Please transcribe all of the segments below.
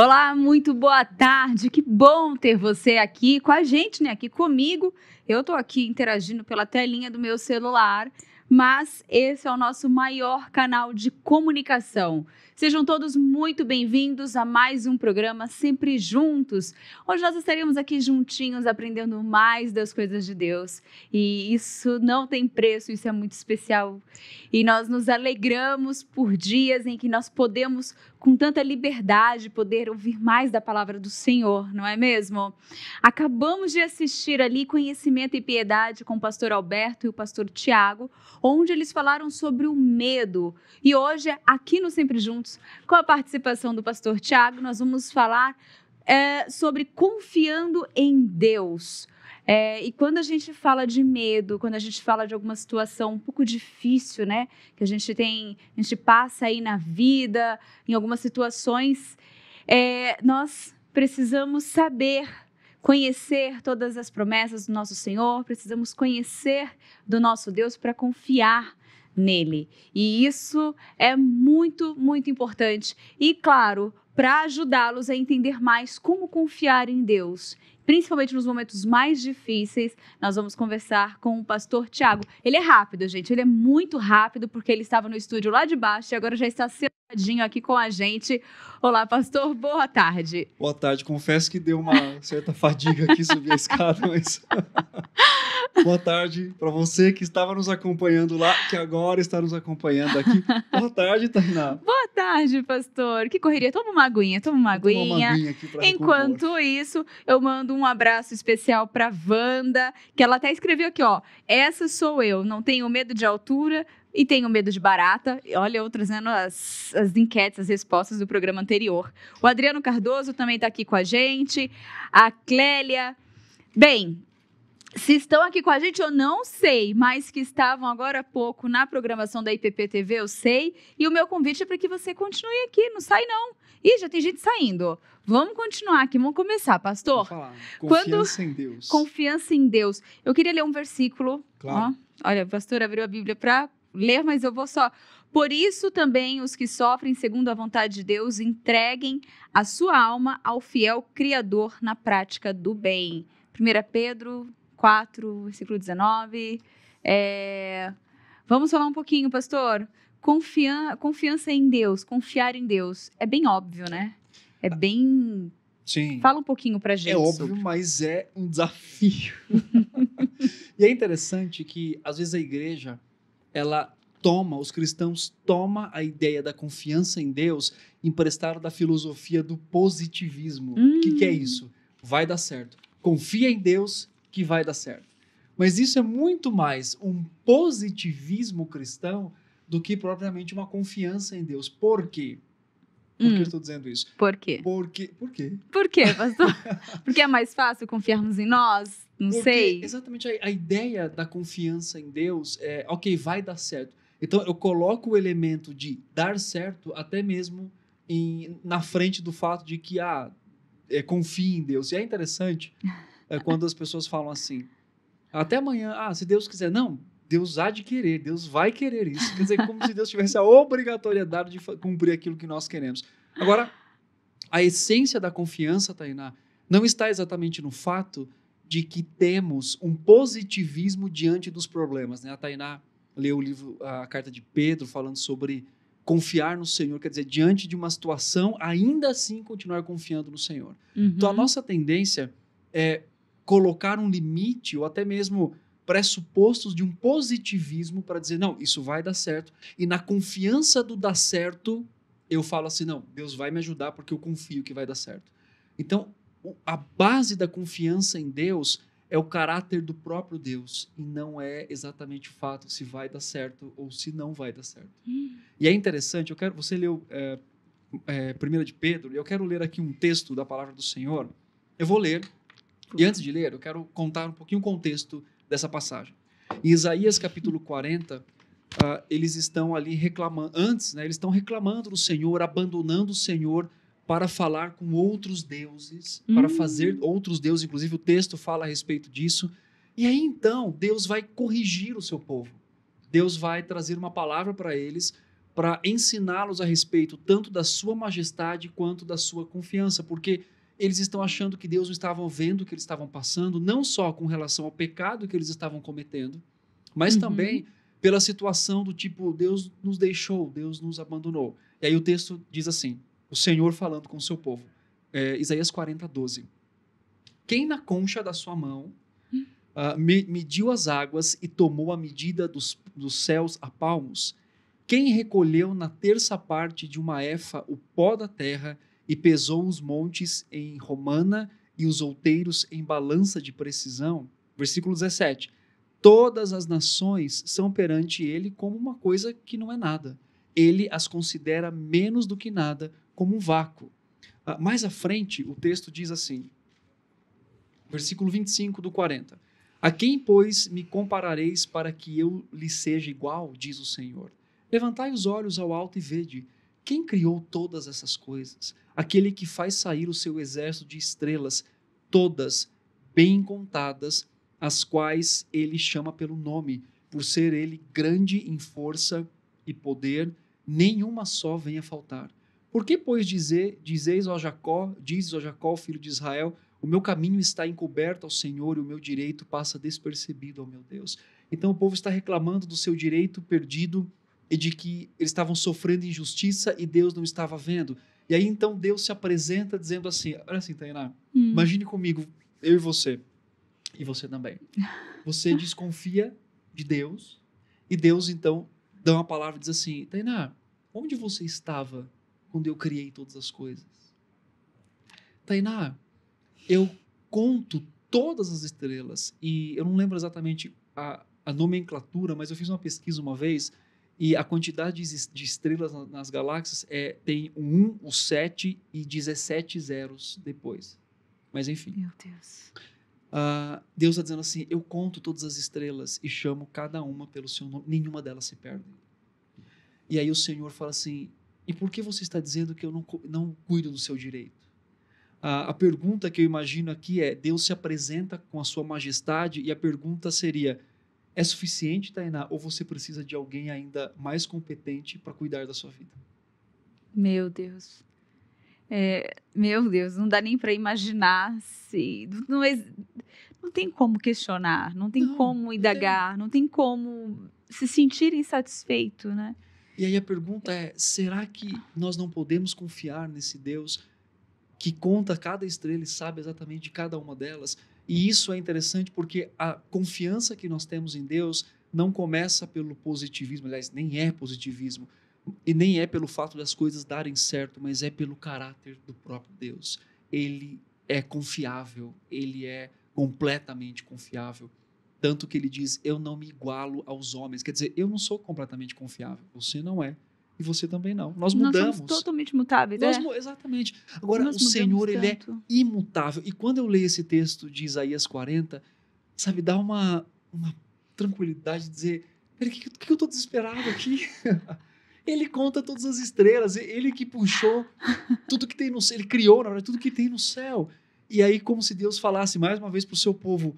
Olá, muito boa tarde. Que bom ter você aqui com a gente, né? Aqui comigo. Eu estou aqui interagindo pela telinha do meu celular, mas esse é o nosso maior canal de comunicação. Sejam todos muito bem-vindos a mais um programa Sempre Juntos, Hoje nós estaremos aqui juntinhos aprendendo mais das coisas de Deus. E isso não tem preço, isso é muito especial. E nós nos alegramos por dias em que nós podemos, com tanta liberdade, poder ouvir mais da palavra do Senhor, não é mesmo? Acabamos de assistir ali Conhecimento e Piedade com o pastor Alberto e o pastor Tiago, onde eles falaram sobre o medo. E hoje, aqui no Sempre Juntos, com a participação do pastor Tiago, nós vamos falar é, sobre confiando em Deus. É, e quando a gente fala de medo, quando a gente fala de alguma situação um pouco difícil, né? Que a gente tem, a gente passa aí na vida, em algumas situações, é, nós precisamos saber, conhecer todas as promessas do nosso Senhor, precisamos conhecer do nosso Deus para confiar nele. E isso é muito, muito importante. E, claro, para ajudá-los a entender mais como confiar em Deus. Principalmente nos momentos mais difíceis, nós vamos conversar com o pastor Tiago. Ele é rápido, gente. Ele é muito rápido, porque ele estava no estúdio lá de baixo e agora já está sentado aqui com a gente. Olá, pastor, boa tarde. Boa tarde, confesso que deu uma certa fadiga aqui subir a escada, mas. boa tarde para você que estava nos acompanhando lá, que agora está nos acompanhando aqui. Boa tarde, Tainá. Boa tarde, pastor. Que correria. Toma uma aguinha, toma uma aguinha. Toma uma aguinha aqui pra Enquanto recompor. isso, eu mando um abraço especial para Wanda, que ela até escreveu aqui, ó. Essa sou eu, não tenho medo de altura, e tenho medo de barata. Olha, eu trazendo né, as, as enquetes, as respostas do programa anterior. O Adriano Cardoso também está aqui com a gente. A Clélia. Bem, se estão aqui com a gente, eu não sei, mas que estavam agora há pouco na programação da IPP TV, eu sei. E o meu convite é para que você continue aqui, não sai não. Ih, já tem gente saindo. Vamos continuar aqui, vamos começar, pastor. Vou falar. Confiança Quando... em Deus. Confiança em Deus. Eu queria ler um versículo. Claro. Ó, olha, a pastora abriu a Bíblia para ler, mas eu vou só. Por isso também os que sofrem segundo a vontade de Deus entreguem a sua alma ao fiel Criador na prática do bem. 1 Pedro 4, versículo 19. É... Vamos falar um pouquinho, pastor. Confian... Confiança em Deus, confiar em Deus. É bem óbvio, né? É bem. Sim. Fala um pouquinho pra gente. É óbvio, sobre. mas é um desafio. e é interessante que, às vezes, a igreja ela toma, os cristãos toma a ideia da confiança em Deus emprestada da filosofia do positivismo. O hum. que, que é hum. isso? Vai dar certo. Confia em Deus que vai dar certo. Mas isso é muito mais um positivismo cristão do que propriamente uma confiança em Deus. Por quê? Por que eu hum. estou dizendo isso? Por quê? Porque, por quê? Por quê, pastor? Porque é mais fácil confiarmos em nós? Não Porque sei. Exatamente a, a, ideia da confiança em Deus é, ok, vai dar certo. Então eu coloco o elemento de dar certo até mesmo em, na frente do fato de que ah, é, confie em Deus. E é interessante é, quando as pessoas falam assim, até amanhã, ah, se Deus quiser, não, Deus há de querer, Deus vai querer isso. Quer dizer, como se Deus tivesse a obrigatoriedade de cumprir aquilo que nós queremos. Agora, a essência da confiança, Tainá, não está exatamente no fato de que temos um positivismo diante dos problemas. Né? A Tainá leu o livro, a carta de Pedro, falando sobre confiar no Senhor, quer dizer, diante de uma situação, ainda assim continuar confiando no Senhor. Uhum. Então, a uhum. nossa tendência é colocar um limite ou até mesmo pressupostos de um positivismo para dizer, não, isso vai dar certo. E na confiança do dar certo, eu falo assim, não, Deus vai me ajudar porque eu confio que vai dar certo. Então, a base da confiança em Deus é o caráter do próprio Deus e não é exatamente o fato se vai dar certo ou se não vai dar certo. Hum. E é interessante, eu quero você leu é, é, Primeira de Pedro e eu quero ler aqui um texto da palavra do Senhor. Eu vou ler e antes de ler eu quero contar um pouquinho o contexto dessa passagem. Em Isaías capítulo 40, Uh, ah, eles estão ali reclamando, antes, né, eles estão reclamando do Senhor, abandonando o Senhor para falar com outros deuses, hum. para fazer outros deuses, inclusive o texto fala a respeito disso. E aí então, Deus vai corrigir o seu povo. Deus vai trazer uma palavra para eles para ensiná-los a respeito tanto da sua majestade quanto da sua confiança, porque eles estão achando que Deus não estava vendo o que eles estavam passando, não só com relação ao pecado que eles estavam cometendo, mas uhum. também pela situação do tipo, Deus nos deixou, Deus nos abandonou. E aí o texto diz assim, o Senhor falando com o seu povo, é, Isaías 40, 12. Quem na concha da sua mão hum. ah, mediu as águas e tomou a medida dos, dos céus a palmos? Quem recolheu na terça parte de uma efa o pó da terra e pesou os montes em romana e os outeiros em balança de precisão. Versículo 17. Todas as nações são perante ele como uma coisa que não é nada. Ele as considera menos do que nada, como um vácuo. Ah, mais à frente, o texto diz assim, versículo 25 do 40. A quem, pois, me comparareis para que eu lhe seja igual, diz o Senhor? Levantai os olhos ao alto e vede quem criou todas essas coisas? Aquele que faz sair o seu exército de estrelas, todas bem contadas, as quais ele chama pelo nome, por ser ele grande em força e poder, nenhuma só vem a faltar. Por que, pois, dizer, dizeis ao Jacó, dizes ao Jacó, filho de Israel, o meu caminho está encoberto ao Senhor e o meu direito passa despercebido ao meu Deus? Então o povo está reclamando do seu direito perdido e de que eles estavam sofrendo injustiça e Deus não estava vendo. E aí então Deus se apresenta dizendo assim: Olha assim, Tainá, hum. imagine comigo, eu e você, e você também. Você desconfia de Deus, e Deus então dá uma palavra e diz assim: Tainá, onde você estava quando eu criei todas as coisas? Tainá, eu conto todas as estrelas, e eu não lembro exatamente a, a nomenclatura, mas eu fiz uma pesquisa uma vez e a quantidade de estrelas nas galáxias é, tem o 1, o 7 e 17 zeros depois. Mas enfim. Meu Deus. Uh, Deus está dizendo assim: Eu conto todas as estrelas e chamo cada uma pelo seu nome, nenhuma delas se perde. E aí o Senhor fala assim: E por que você está dizendo que eu não, não cuido do seu direito? Uh, a pergunta que eu imagino aqui é: Deus se apresenta com a sua majestade, e a pergunta seria: é suficiente, Tainá? Ou você precisa de alguém ainda mais competente para cuidar da sua vida? Meu Deus. É, meu Deus, não dá nem para imaginar se. Não, não tem como questionar, não tem não, como indagar, não tem. não tem como se sentir insatisfeito, né? E aí a pergunta é: será que nós não podemos confiar nesse Deus que conta cada estrela e sabe exatamente de cada uma delas? E isso é interessante porque a confiança que nós temos em Deus não começa pelo positivismo, aliás, nem é positivismo, e nem é pelo fato das coisas darem certo, mas é pelo caráter do próprio Deus. Ele é confiável, ele é completamente confiável. Tanto que ele diz: Eu não me igualo aos homens. Quer dizer, eu não sou completamente confiável, você não é. E você também não. Nós mudamos. Nós somos totalmente mutáveis, Nós, é? Exatamente. Agora, Nós o Senhor, tanto. ele é imutável. E quando eu leio esse texto de Isaías 40, sabe, dá uma, uma tranquilidade de dizer: peraí, o que, que, eu estou desesperado aqui? Ele conta todas as estrelas, ele que puxou tudo que tem no céu, ele criou, na verdade, tudo que tem no céu. E aí, como se Deus falasse mais uma vez para o seu povo: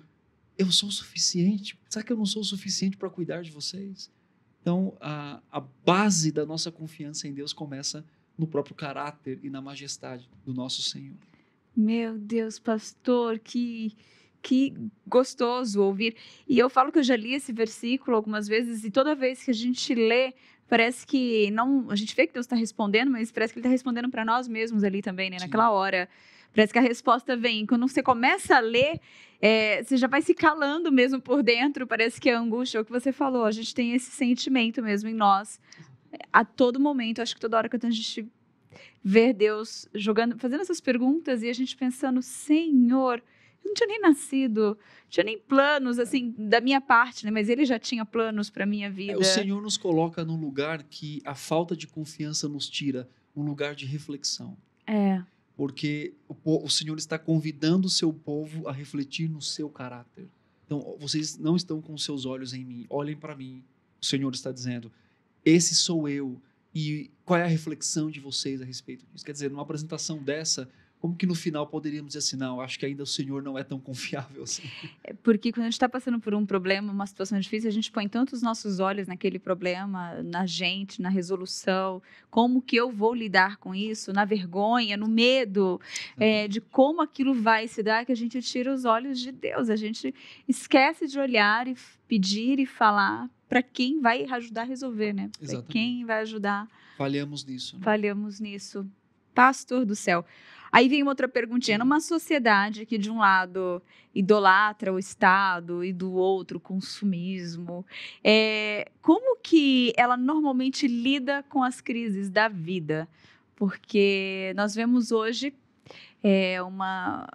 Eu sou o suficiente. Será que eu não sou o suficiente para cuidar de vocês? Então, a, a base da nossa confiança em Deus começa no próprio caráter e na majestade do nosso Senhor. Meu Deus, pastor, que que gostoso ouvir. E eu falo que eu já li esse versículo algumas vezes e toda vez que a gente lê, parece que não, a gente vê que Deus está respondendo, mas parece que ele está respondendo para nós mesmos ali também, né? Naquela hora. Parece que a resposta vem. Quando você começa a ler, é, você já vai se calando mesmo por dentro. Parece que é angústia, é o que você falou. A gente tem esse sentimento mesmo em nós a todo momento. Acho que toda hora que a gente ver Deus jogando, fazendo essas perguntas e a gente pensando, Senhor, eu não tinha nem nascido, não tinha nem planos é. assim da minha parte, né? Mas ele já tinha planos para minha é, vida. O Senhor nos coloca num lugar que a falta de confiança nos tira, um lugar de reflexão. É porque o, o Senhor está convidando o seu povo a refletir no seu caráter. Então, vocês não estão com seus olhos em mim, olhem para mim. O Senhor está dizendo: esse sou eu. E qual é a reflexão de vocês a respeito disso? Quer dizer, numa apresentação dessa, como que no final poderíamos dizer assim, não, acho que ainda o Senhor não é tão confiável assim? É porque quando a gente está passando por um problema, uma situação difícil, a gente põe tantos nossos olhos naquele problema, na gente, na resolução, como que eu vou lidar com isso, na vergonha, no medo, uhum. é, de como aquilo vai se dar, que a gente tira os olhos de Deus, a gente esquece de olhar e pedir e falar para quem vai ajudar a resolver, né? Exato. quem vai ajudar. Falhamos nisso. Né? Falhamos nisso. Pastor do céu. Aí vem uma outra perguntinha. Uhum. Numa sociedade que, de um lado, idolatra o Estado e do outro, consumismo, é, como que ela normalmente lida com as crises da vida? Porque nós vemos hoje é, uma,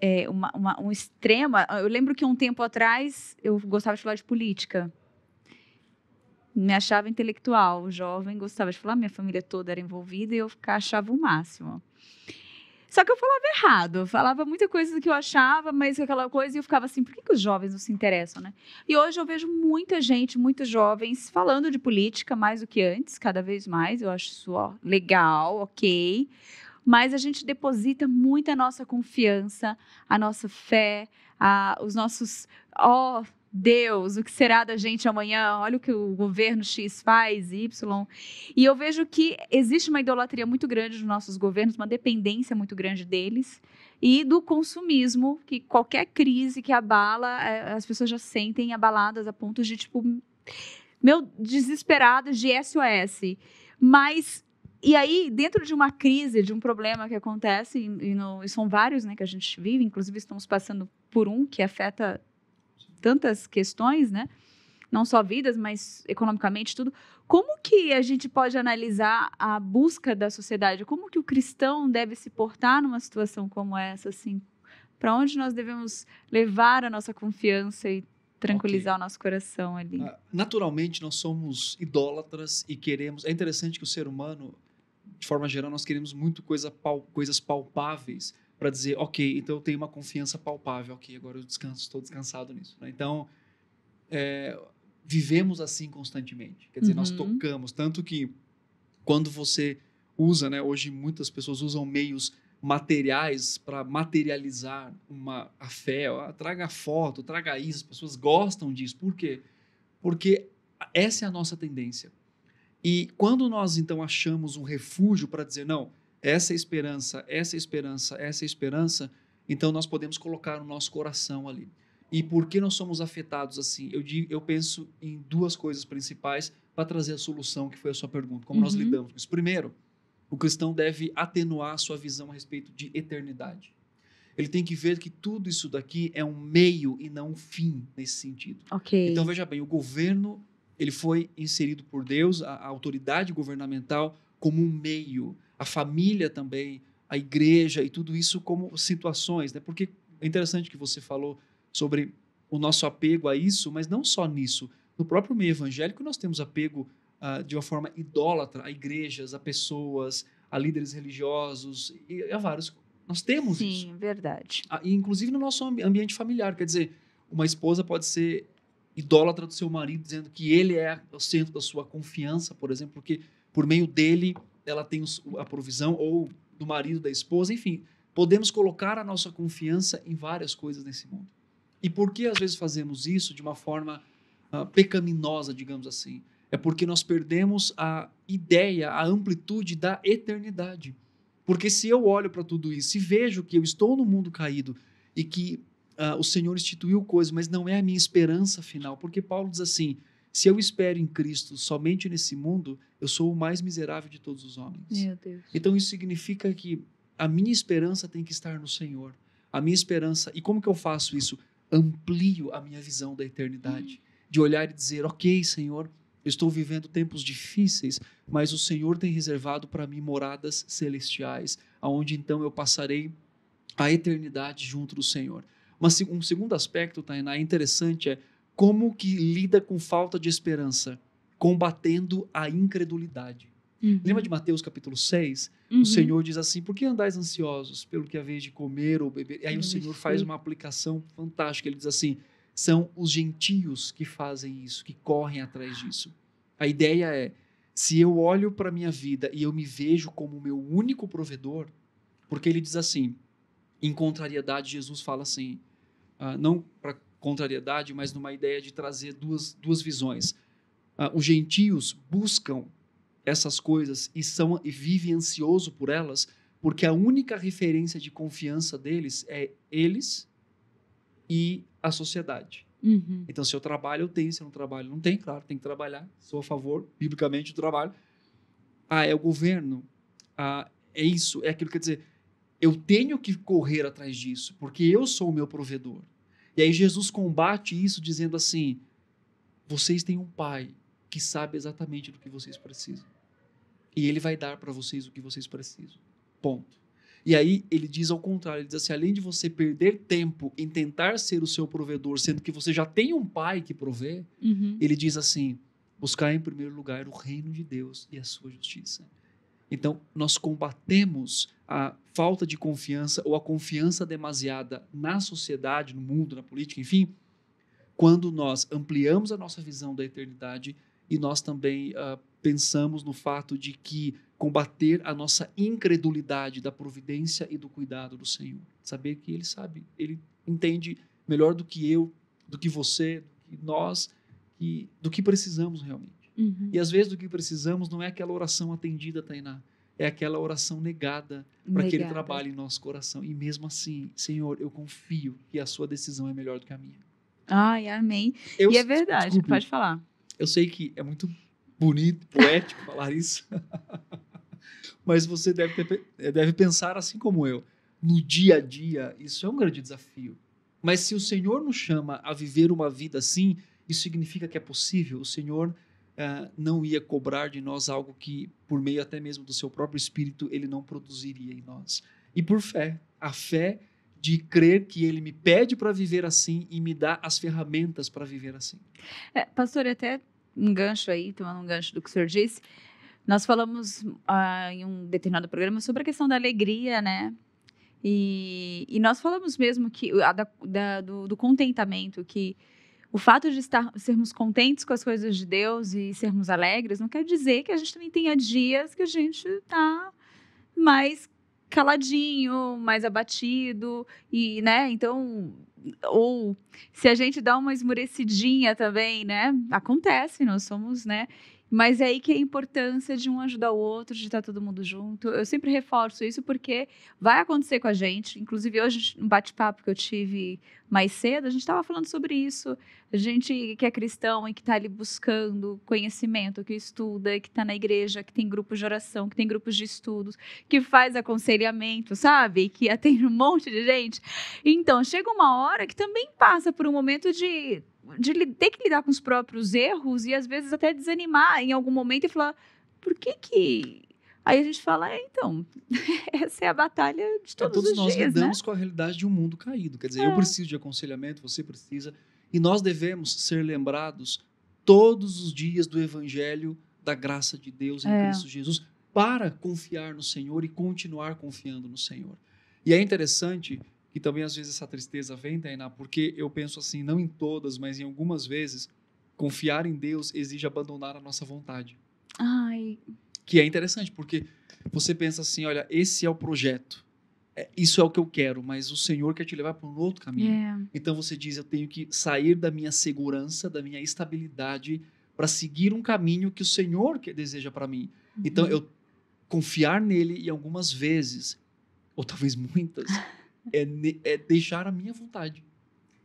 é, uma, uma, um extremo. Eu lembro que um tempo atrás eu gostava de falar de política me achava intelectual, jovem, gostava de falar, minha família toda era envolvida e eu achava o máximo. Só que eu falava errado, eu falava muita coisa do que eu achava, mas aquela coisa, e eu ficava assim, por que, que os jovens não se interessam, né? E hoje eu vejo muita gente, muitos jovens, falando de política mais do que antes, cada vez mais, eu acho isso ó, legal, ok, mas a gente deposita muita nossa confiança, a nossa fé, a, os nossos, ó, Deus, o que será da gente amanhã? Olha o que o governo X faz, Y. E eu vejo que existe uma idolatria muito grande dos nossos governos, uma dependência muito grande deles e do consumismo, que qualquer crise que abala, é, as pessoas já sentem abaladas a ponto de tipo meu desesperadas de SOS. Mas e aí, dentro de uma crise, de um problema que acontece, e, no, e são vários né, que a gente vive, inclusive estamos passando por um que afeta tantas questões, né? Não só vidas, mas economicamente tudo. Como que a gente pode analisar a busca da sociedade? Como que o cristão deve se portar numa situação como essa, assim? Para onde nós devemos levar a nossa confiança e tranquilizar okay. o nosso coração ali? Ah, naturalmente, nós somos idólatras e queremos. É interessante que o ser humano, de forma geral, nós queremos muito coisa, coisas palpáveis para dizer, ok, então eu tenho uma confiança palpável, ok, agora eu descanso, estou descansado nisso. Né? Então, é, vivemos assim constantemente. Quer dizer, uhum. nós tocamos. Tanto que quando você usa, né, hoje muitas pessoas usam meios materiais para materializar uma, a fé. Ó, ah, traga foto, traga isso. As pessoas gostam disso. Por quê? Porque essa é a nossa tendência. E quando nós, então, achamos um refúgio para dizer, não, essa esperança, essa esperança, essa esperança, então nós podemos colocar o nosso coração ali. E por que nós somos afetados assim? Eu, digo, eu penso em duas coisas principais para trazer a solução, que foi a sua pergunta, como uhum. nós lidamos com isso. Primeiro, o cristão deve atenuar a sua visão a respeito de eternidade. Ele tem que ver que tudo isso daqui é um meio e não um fim nesse sentido. Okay. Então veja bem, o governo ele foi inserido por Deus, a, a autoridade governamental, como um meio a família também, a igreja e tudo isso como situações, né? Porque é interessante que você falou sobre o nosso apego a isso, mas não só nisso. No próprio meio evangélico nós temos apego ah, de uma forma idólatra a igrejas, a pessoas, a líderes religiosos e a vários. Nós temos Sim, isso. Sim, verdade. Ah, e inclusive no nosso ambiente familiar, quer dizer, uma esposa pode ser idólatra do seu marido, dizendo que ele é o centro da sua confiança, por exemplo, porque por meio dele ela tem a provisão, ou do marido, da esposa, enfim. Podemos colocar a nossa confiança em várias coisas nesse mundo. E por que às vezes fazemos isso de uma forma uh, pecaminosa, digamos assim? É porque nós perdemos a ideia, a amplitude da eternidade. Porque se eu olho para tudo isso e vejo que eu estou no mundo caído e que uh, o Senhor instituiu coisas, mas não é a minha esperança final, porque Paulo diz assim: se eu espero em Cristo somente nesse mundo, eu sou o mais miserável de todos os homens. Então isso significa que a minha esperança tem que estar no Senhor. A minha esperança. E como que eu faço isso? Amplio a minha visão da eternidade. Hum. De olhar e dizer: Ok, Senhor, eu estou vivendo tempos difíceis, mas o Senhor tem reservado para mim moradas celestiais, aonde então eu passarei a eternidade junto do Senhor. Mas um segundo aspecto, Tainá, interessante é como que lida com falta de esperança? Combatendo a incredulidade. Uhum. Lembra de Mateus capítulo 6? Uhum. O Senhor diz assim: Por que andais ansiosos pelo que haveis é de comer ou beber? E aí o Senhor faz uma aplicação fantástica. Ele diz assim: São os gentios que fazem isso, que correm atrás disso. A ideia é: se eu olho para a minha vida e eu me vejo como o meu único provedor, porque ele diz assim, em contrariedade, Jesus fala assim, ah, não para contrariedade, mas numa ideia de trazer duas, duas visões. Ah, os gentios buscam essas coisas e, são, e vivem ansioso por elas, porque a única referência de confiança deles é eles e a sociedade. Uhum. Então, se eu trabalho, eu tenho, se eu não trabalho, não tem, claro, tem que trabalhar, sou a favor, biblicamente, do trabalho. Ah, é o governo, ah, é isso, é aquilo, que quer dizer, eu tenho que correr atrás disso, porque eu sou o meu provedor. E aí Jesus combate isso dizendo assim: vocês têm um pai que sabe exatamente do que vocês precisam. E ele vai dar para vocês o que vocês precisam. Ponto. E aí ele diz ao contrário, ele diz assim: além de você perder tempo em tentar ser o seu provedor, sendo que você já tem um pai que provê, uhum. ele diz assim: buscar em primeiro lugar o reino de Deus e a sua justiça. Então, nós combatemos a falta de confiança ou a confiança demasiada na sociedade, no mundo, na política, enfim, quando nós ampliamos a nossa visão da eternidade e nós também uh, pensamos no fato de que combater a nossa incredulidade da providência e do cuidado do Senhor. Saber que Ele sabe, Ele entende melhor do que eu, do que você, do que nós, e do que precisamos realmente. Uhum. E às vezes do que precisamos não é aquela oração atendida, Tainá, é aquela oração negada para que Ele trabalhe em nosso coração. E mesmo assim, Senhor, eu confio que a sua decisão é melhor do que a minha. Ai, amém. Eu, e é verdade, desculpa, pode falar. Eu sei que é muito bonito, poético falar isso, mas você deve, ter, eh, deve pensar assim como eu. No dia a dia, isso é um grande desafio. Mas se o Senhor nos chama a viver uma vida assim, isso significa que é possível. O Senhor uh, não ia cobrar de nós algo que, por meio até mesmo do seu próprio espírito, ele não produziria em nós. E por fé, a fé de crer que ele me pede para viver assim e me dá as ferramentas para viver assim. É, pastor, até um gancho aí, tomando um gancho do que o senhor disse, nós falamos ah, em um determinado programa sobre a questão da alegria, né? E, e nós falamos mesmo que a, da, da, do, do contentamento, que o fato de estar, sermos contentes com as coisas de Deus e sermos alegres não quer dizer que a gente também tenha dias que a gente tá mais caladinho, mais abatido e, né, então ou se a gente dá uma esmurecidinha também, né? Acontece, nós somos, né? Mas é aí que é a importância de um ajudar o outro, de estar todo mundo junto. Eu sempre reforço isso porque vai acontecer com a gente. Inclusive, hoje, um bate-papo que eu tive mais cedo, a gente estava falando sobre isso. A gente que é cristão e que está ali buscando conhecimento, que estuda, que está na igreja, que tem grupos de oração, que tem grupos de estudos, que faz aconselhamento, sabe? Que atende um monte de gente. Então, chega uma hora que também passa por um momento de de ter que lidar com os próprios erros e às vezes até desanimar em algum momento e falar, por que que... Aí a gente fala, é, então, essa é a batalha de é, todos, é, todos os nós dias, lidamos né? com a realidade de um mundo caído. Quer dizer, é. eu preciso de aconselhamento, você precisa. E nós devemos ser lembrados todos os dias do evangelho da graça de Deus em é. Cristo Jesus para confiar no Senhor e continuar confiando no Senhor. E é interessante que também às vezes essa tristeza vem, Tainá, porque eu penso assim, não em todas, mas em algumas vezes, confiar em Deus exige abandonar a nossa vontade. Ai. Que é interessante, porque você pensa assim, olha, esse é o projeto, é, isso é o que eu quero, mas o Senhor quer te levar para um outro caminho. Yeah. É. Então você diz, eu tenho que sair da minha segurança, da minha estabilidade, para seguir um caminho que o Senhor quer deseja para mim. Então, uhum. Então eu confiar nele e algumas vezes, ou talvez muitas, é, é deixar a minha vontade.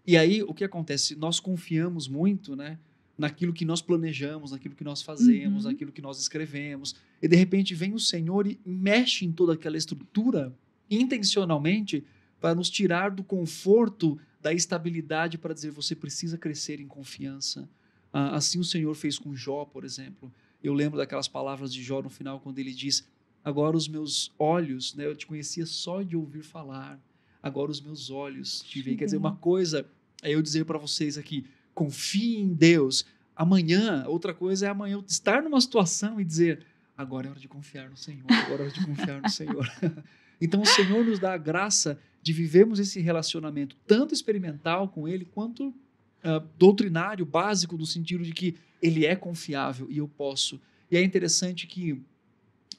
E aí, o que acontece? Nós confiamos muito, né? Naquilo que nós planejamos, naquilo que nós fazemos, uhum. naquilo que nós escrevemos. E de repente vem o Senhor e mexe em toda aquela estrutura intencionalmente para nos tirar do conforto, da estabilidade, para dizer você precisa crescer em confiança. Ah, assim o Senhor fez com Jó, por exemplo. Eu lembro daquelas palavras de Jó no final, quando ele diz: Agora os meus olhos, né, eu te conhecia só de ouvir falar agora os meus olhos te veem. Quer dizer, uma coisa é eu dizer para vocês aqui, confie em Deus. Amanhã, outra coisa é amanhã eu estar numa situação e dizer, agora é hora de confiar no Senhor, agora é hora de confiar no Senhor. então o Senhor nos dá a graça de vivermos esse relacionamento tanto experimental com Ele quanto uh, doutrinário, básico, no sentido de que Ele é confiável e eu posso. E é interessante que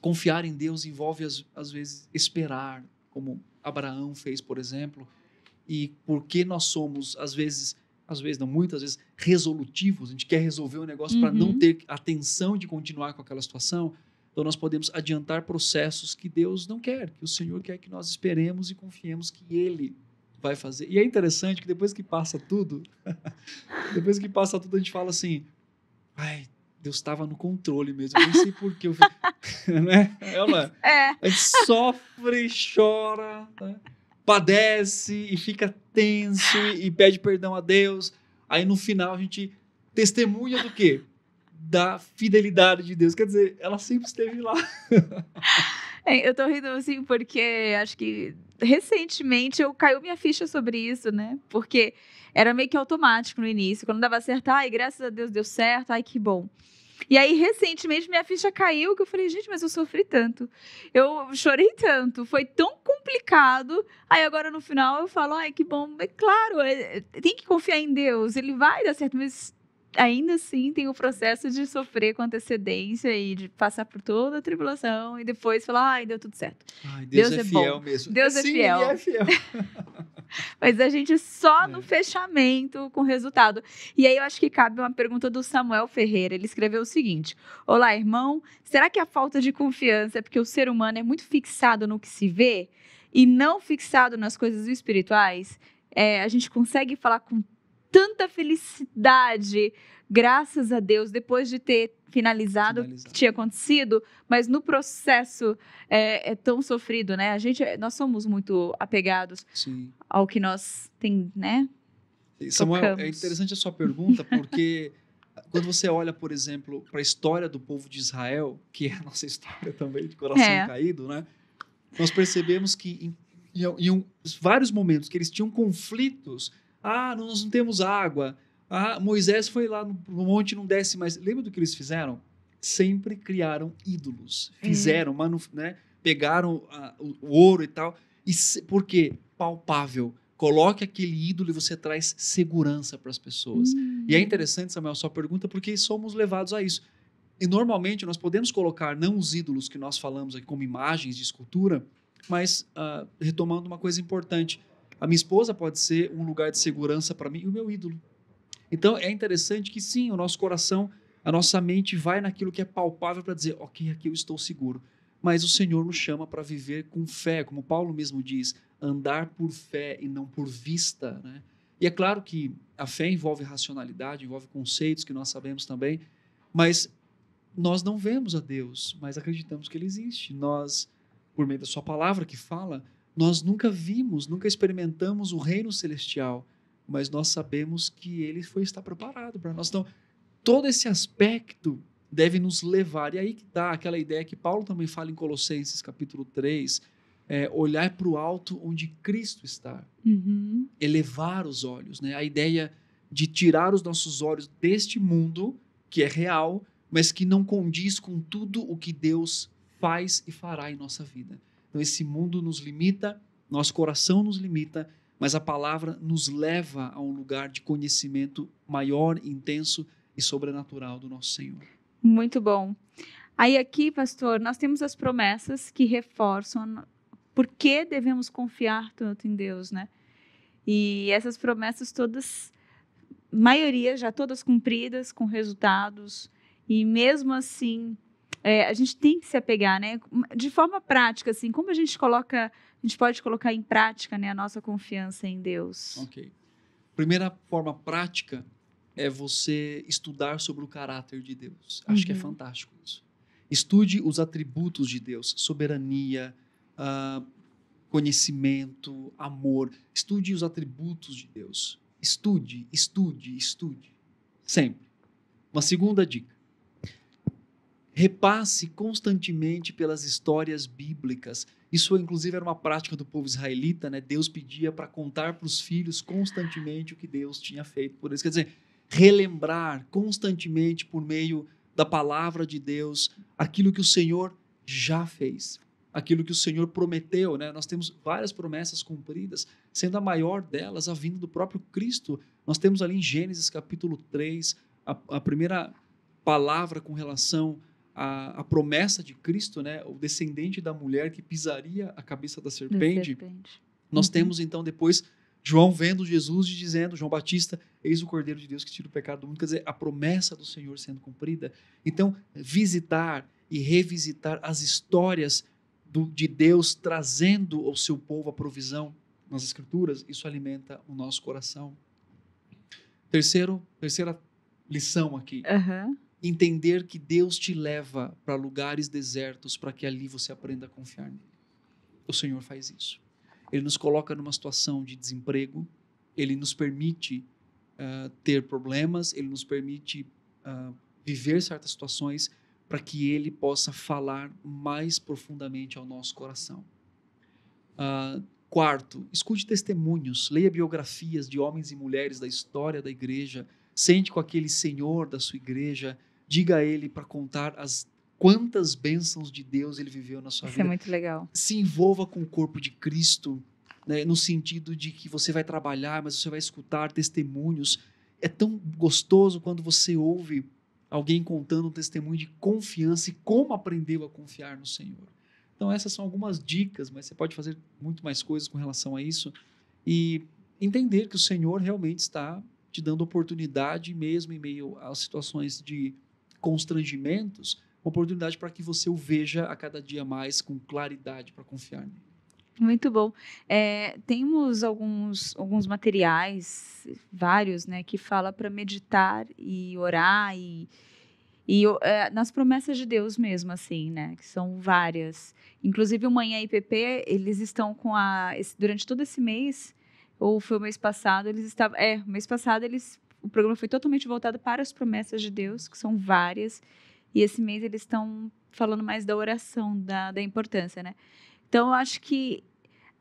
confiar em Deus envolve, às, às vezes, esperar, como Abraão fez, por exemplo, e porque nós somos, às vezes, às vezes não, muitas vezes, resolutivos, a gente quer resolver o um negócio uhum. para não ter a tensão de continuar com aquela situação, então nós podemos adiantar processos que Deus não quer, que o Senhor quer que nós esperemos e confiemos que Ele vai fazer. E é interessante que depois que passa tudo, depois que passa tudo, a gente fala assim, ai, Deus estava no controle mesmo. Eu não sei por que eu né? Ela, é. A gente sofre, chora, né? padece e fica tenso e, e pede perdão a Deus. Aí no final a gente testemunha do quê? Da fidelidade de Deus. Quer dizer, ela sempre esteve lá. É, eu tô rindo assim porque acho que recentemente eu caiu minha ficha sobre isso, né? Porque era meio que automático no início. Quando dava certo, ai, graças a Deus deu certo, ai, que bom. E aí, recentemente, minha ficha caiu que eu falei, gente, mas eu sofri tanto. Eu chorei tanto, foi tão complicado. Aí agora no final eu falo, ai, que bom. É claro, é, é tem que confiar em Deus, ele vai dar certo, mas ainda assim tem o processo de sofrer com antecedência e de passar por toda a tribulação e depois falar, ai, deu tudo certo. Ai, Deus, Deus é, é, fiel bom. mesmo. Deus é Sim, é fiel. Ele é fiel. Mas a gente só é. no fechamento com resultado. E aí eu acho que cabe uma pergunta do Samuel Ferreira. Ele escreveu o seguinte: Olá, irmão. Será que a falta de confiança é porque o ser humano é muito fixado no que se vê e não fixado nas coisas espirituais? É, a gente consegue falar com tanta felicidade, graças a Deus, depois de ter finalizado, o que tinha acontecido, mas no processo é, é, tão sofrido, né? A gente, nós somos muito apegados Sim. ao que nós tem, né? Samuel, é Tocamos. é interessante a sua pergunta porque quando você olha, por exemplo, para a história do povo de Israel, que é a nossa história também de coração é. caído, né? Nós percebemos que em, em, em vários momentos que eles tinham conflitos ah, nós não temos água. Ah, Moisés foi lá no monte e não desce mais. Lembra do que eles fizeram? Sempre criaram ídolos. Uhum. Fizeram, uhum. manu, né? pegaram ah, o, ouro e tal. E se, por quê? Palpável. Coloque aquele ídolo e você traz segurança para as pessoas. Uhum. E é interessante, Samuel, sua pergunta, porque somos levados a isso. E normalmente nós podemos colocar não os ídolos que nós falamos aqui como imagens de escultura, mas ah, retomando uma coisa importante a minha esposa pode ser um lugar de segurança para mim e o meu ídolo. Então é interessante que sim, o nosso coração, a nossa mente vai naquilo que é palpável para dizer, ok, aqui eu estou seguro. Mas o Senhor nos chama para viver com fé, como Paulo mesmo diz, andar por fé e não por vista. Né? E é claro que a fé envolve racionalidade, envolve conceitos que nós sabemos também, mas nós não vemos a Deus, mas acreditamos que Ele existe. Nós, por meio da Sua palavra que fala, nós nunca vimos, nunca experimentamos o reino celestial, mas nós sabemos que ele foi estar preparado para nós. Então, todo esse aspecto deve nos levar. E aí que está aquela ideia que Paulo também fala em Colossenses, capítulo 3, é, olhar para o alto onde Cristo está. Uhum. Elevar os olhos. Né? A ideia de tirar os nossos olhos deste mundo, que é real, mas que não condiz com tudo o que Deus faz e fará em nossa vida. Então, esse mundo nos limita, nosso coração nos limita, mas a palavra nos leva a um lugar de conhecimento maior, intenso e sobrenatural do nosso Senhor. Muito bom. Aí, aqui, pastor, nós temos as promessas que reforçam por que devemos confiar tanto em Deus, né? E essas promessas todas, maioria já todas cumpridas, com resultados, e mesmo assim é, a gente tem que se apegar, né? De forma prática, assim, como a gente coloca, a gente pode colocar em prática né, a nossa confiança em Deus? Ok. Primeira forma prática é você estudar sobre o caráter de Deus. Acho uhum. que é uhum. fantástico isso. Estude os atributos de Deus, soberania, uh, conhecimento, amor. Estude os atributos de Deus. Estude, estude, estude. Sempre. Uma segunda dica Repasse constantemente pelas histórias bíblicas. Isso, inclusive, era uma prática do povo israelita, né? Deus pedia para contar para os filhos constantemente o que Deus tinha feito por eles. Quer dizer, relembrar constantemente por meio da palavra de Deus aquilo que o Senhor já fez, aquilo que o Senhor prometeu, né? Nós temos várias promessas cumpridas, sendo a maior delas a vinda do próprio Cristo. Nós temos ali em Gênesis capítulo 3 a, a primeira palavra com relação a, a, promessa de Cristo, né, o descendente da mulher que pisaria a cabeça da serpente, serpente. nós uhum. temos então depois João vendo Jesus e dizendo, João Batista, eis o Cordeiro de Deus que tira o pecado do mundo, quer dizer, a promessa do Senhor sendo cumprida. Então, visitar e revisitar as histórias do, de Deus trazendo ao seu povo a provisão nas Escrituras, isso alimenta o nosso coração. Terceiro, terceira lição aqui. Uhum entender que Deus te leva para lugares desertos para que ali você aprenda a confiar nele. O Senhor faz isso. Ele nos coloca numa situação de desemprego, ele nos permite uh, ter problemas, ele nos permite uh, viver certas situações para que ele possa falar mais profundamente ao nosso coração. Uh, quarto, escute testemunhos, leia biografias de homens e mulheres da história da igreja Sente com aquele senhor da sua igreja, diga a ele para contar as quantas bênçãos de Deus ele viveu na sua Isso é vida. Isso é muito legal. Se envolva com o corpo de Cristo, né, no sentido de que você vai trabalhar, mas você vai escutar testemunhos. É tão gostoso quando você ouve alguém contando um testemunho de confiança e como aprendeu a confiar no Senhor. Então, essas são algumas dicas, mas você pode fazer muito mais coisas com relação a isso e entender que o Senhor realmente está te dando oportunidade, mesmo em meio às situações de constrangimentos, oportunidade para que você o veja a cada dia mais com claridade para confiar nele. Muito bom. É, temos alguns, alguns materiais, vários, né, que fala para meditar e orar e, e é, nas promessas de Deus mesmo, assim, né, que são várias. Inclusive o Manhã IPP, eles estão com a, durante todo esse mês, ou foi o mês passado, eles estavam. É, mês passado eles. O programa foi totalmente voltado para as promessas de Deus, que são várias. E esse mês eles estão falando mais da oração, da, da importância, né? Então, eu acho que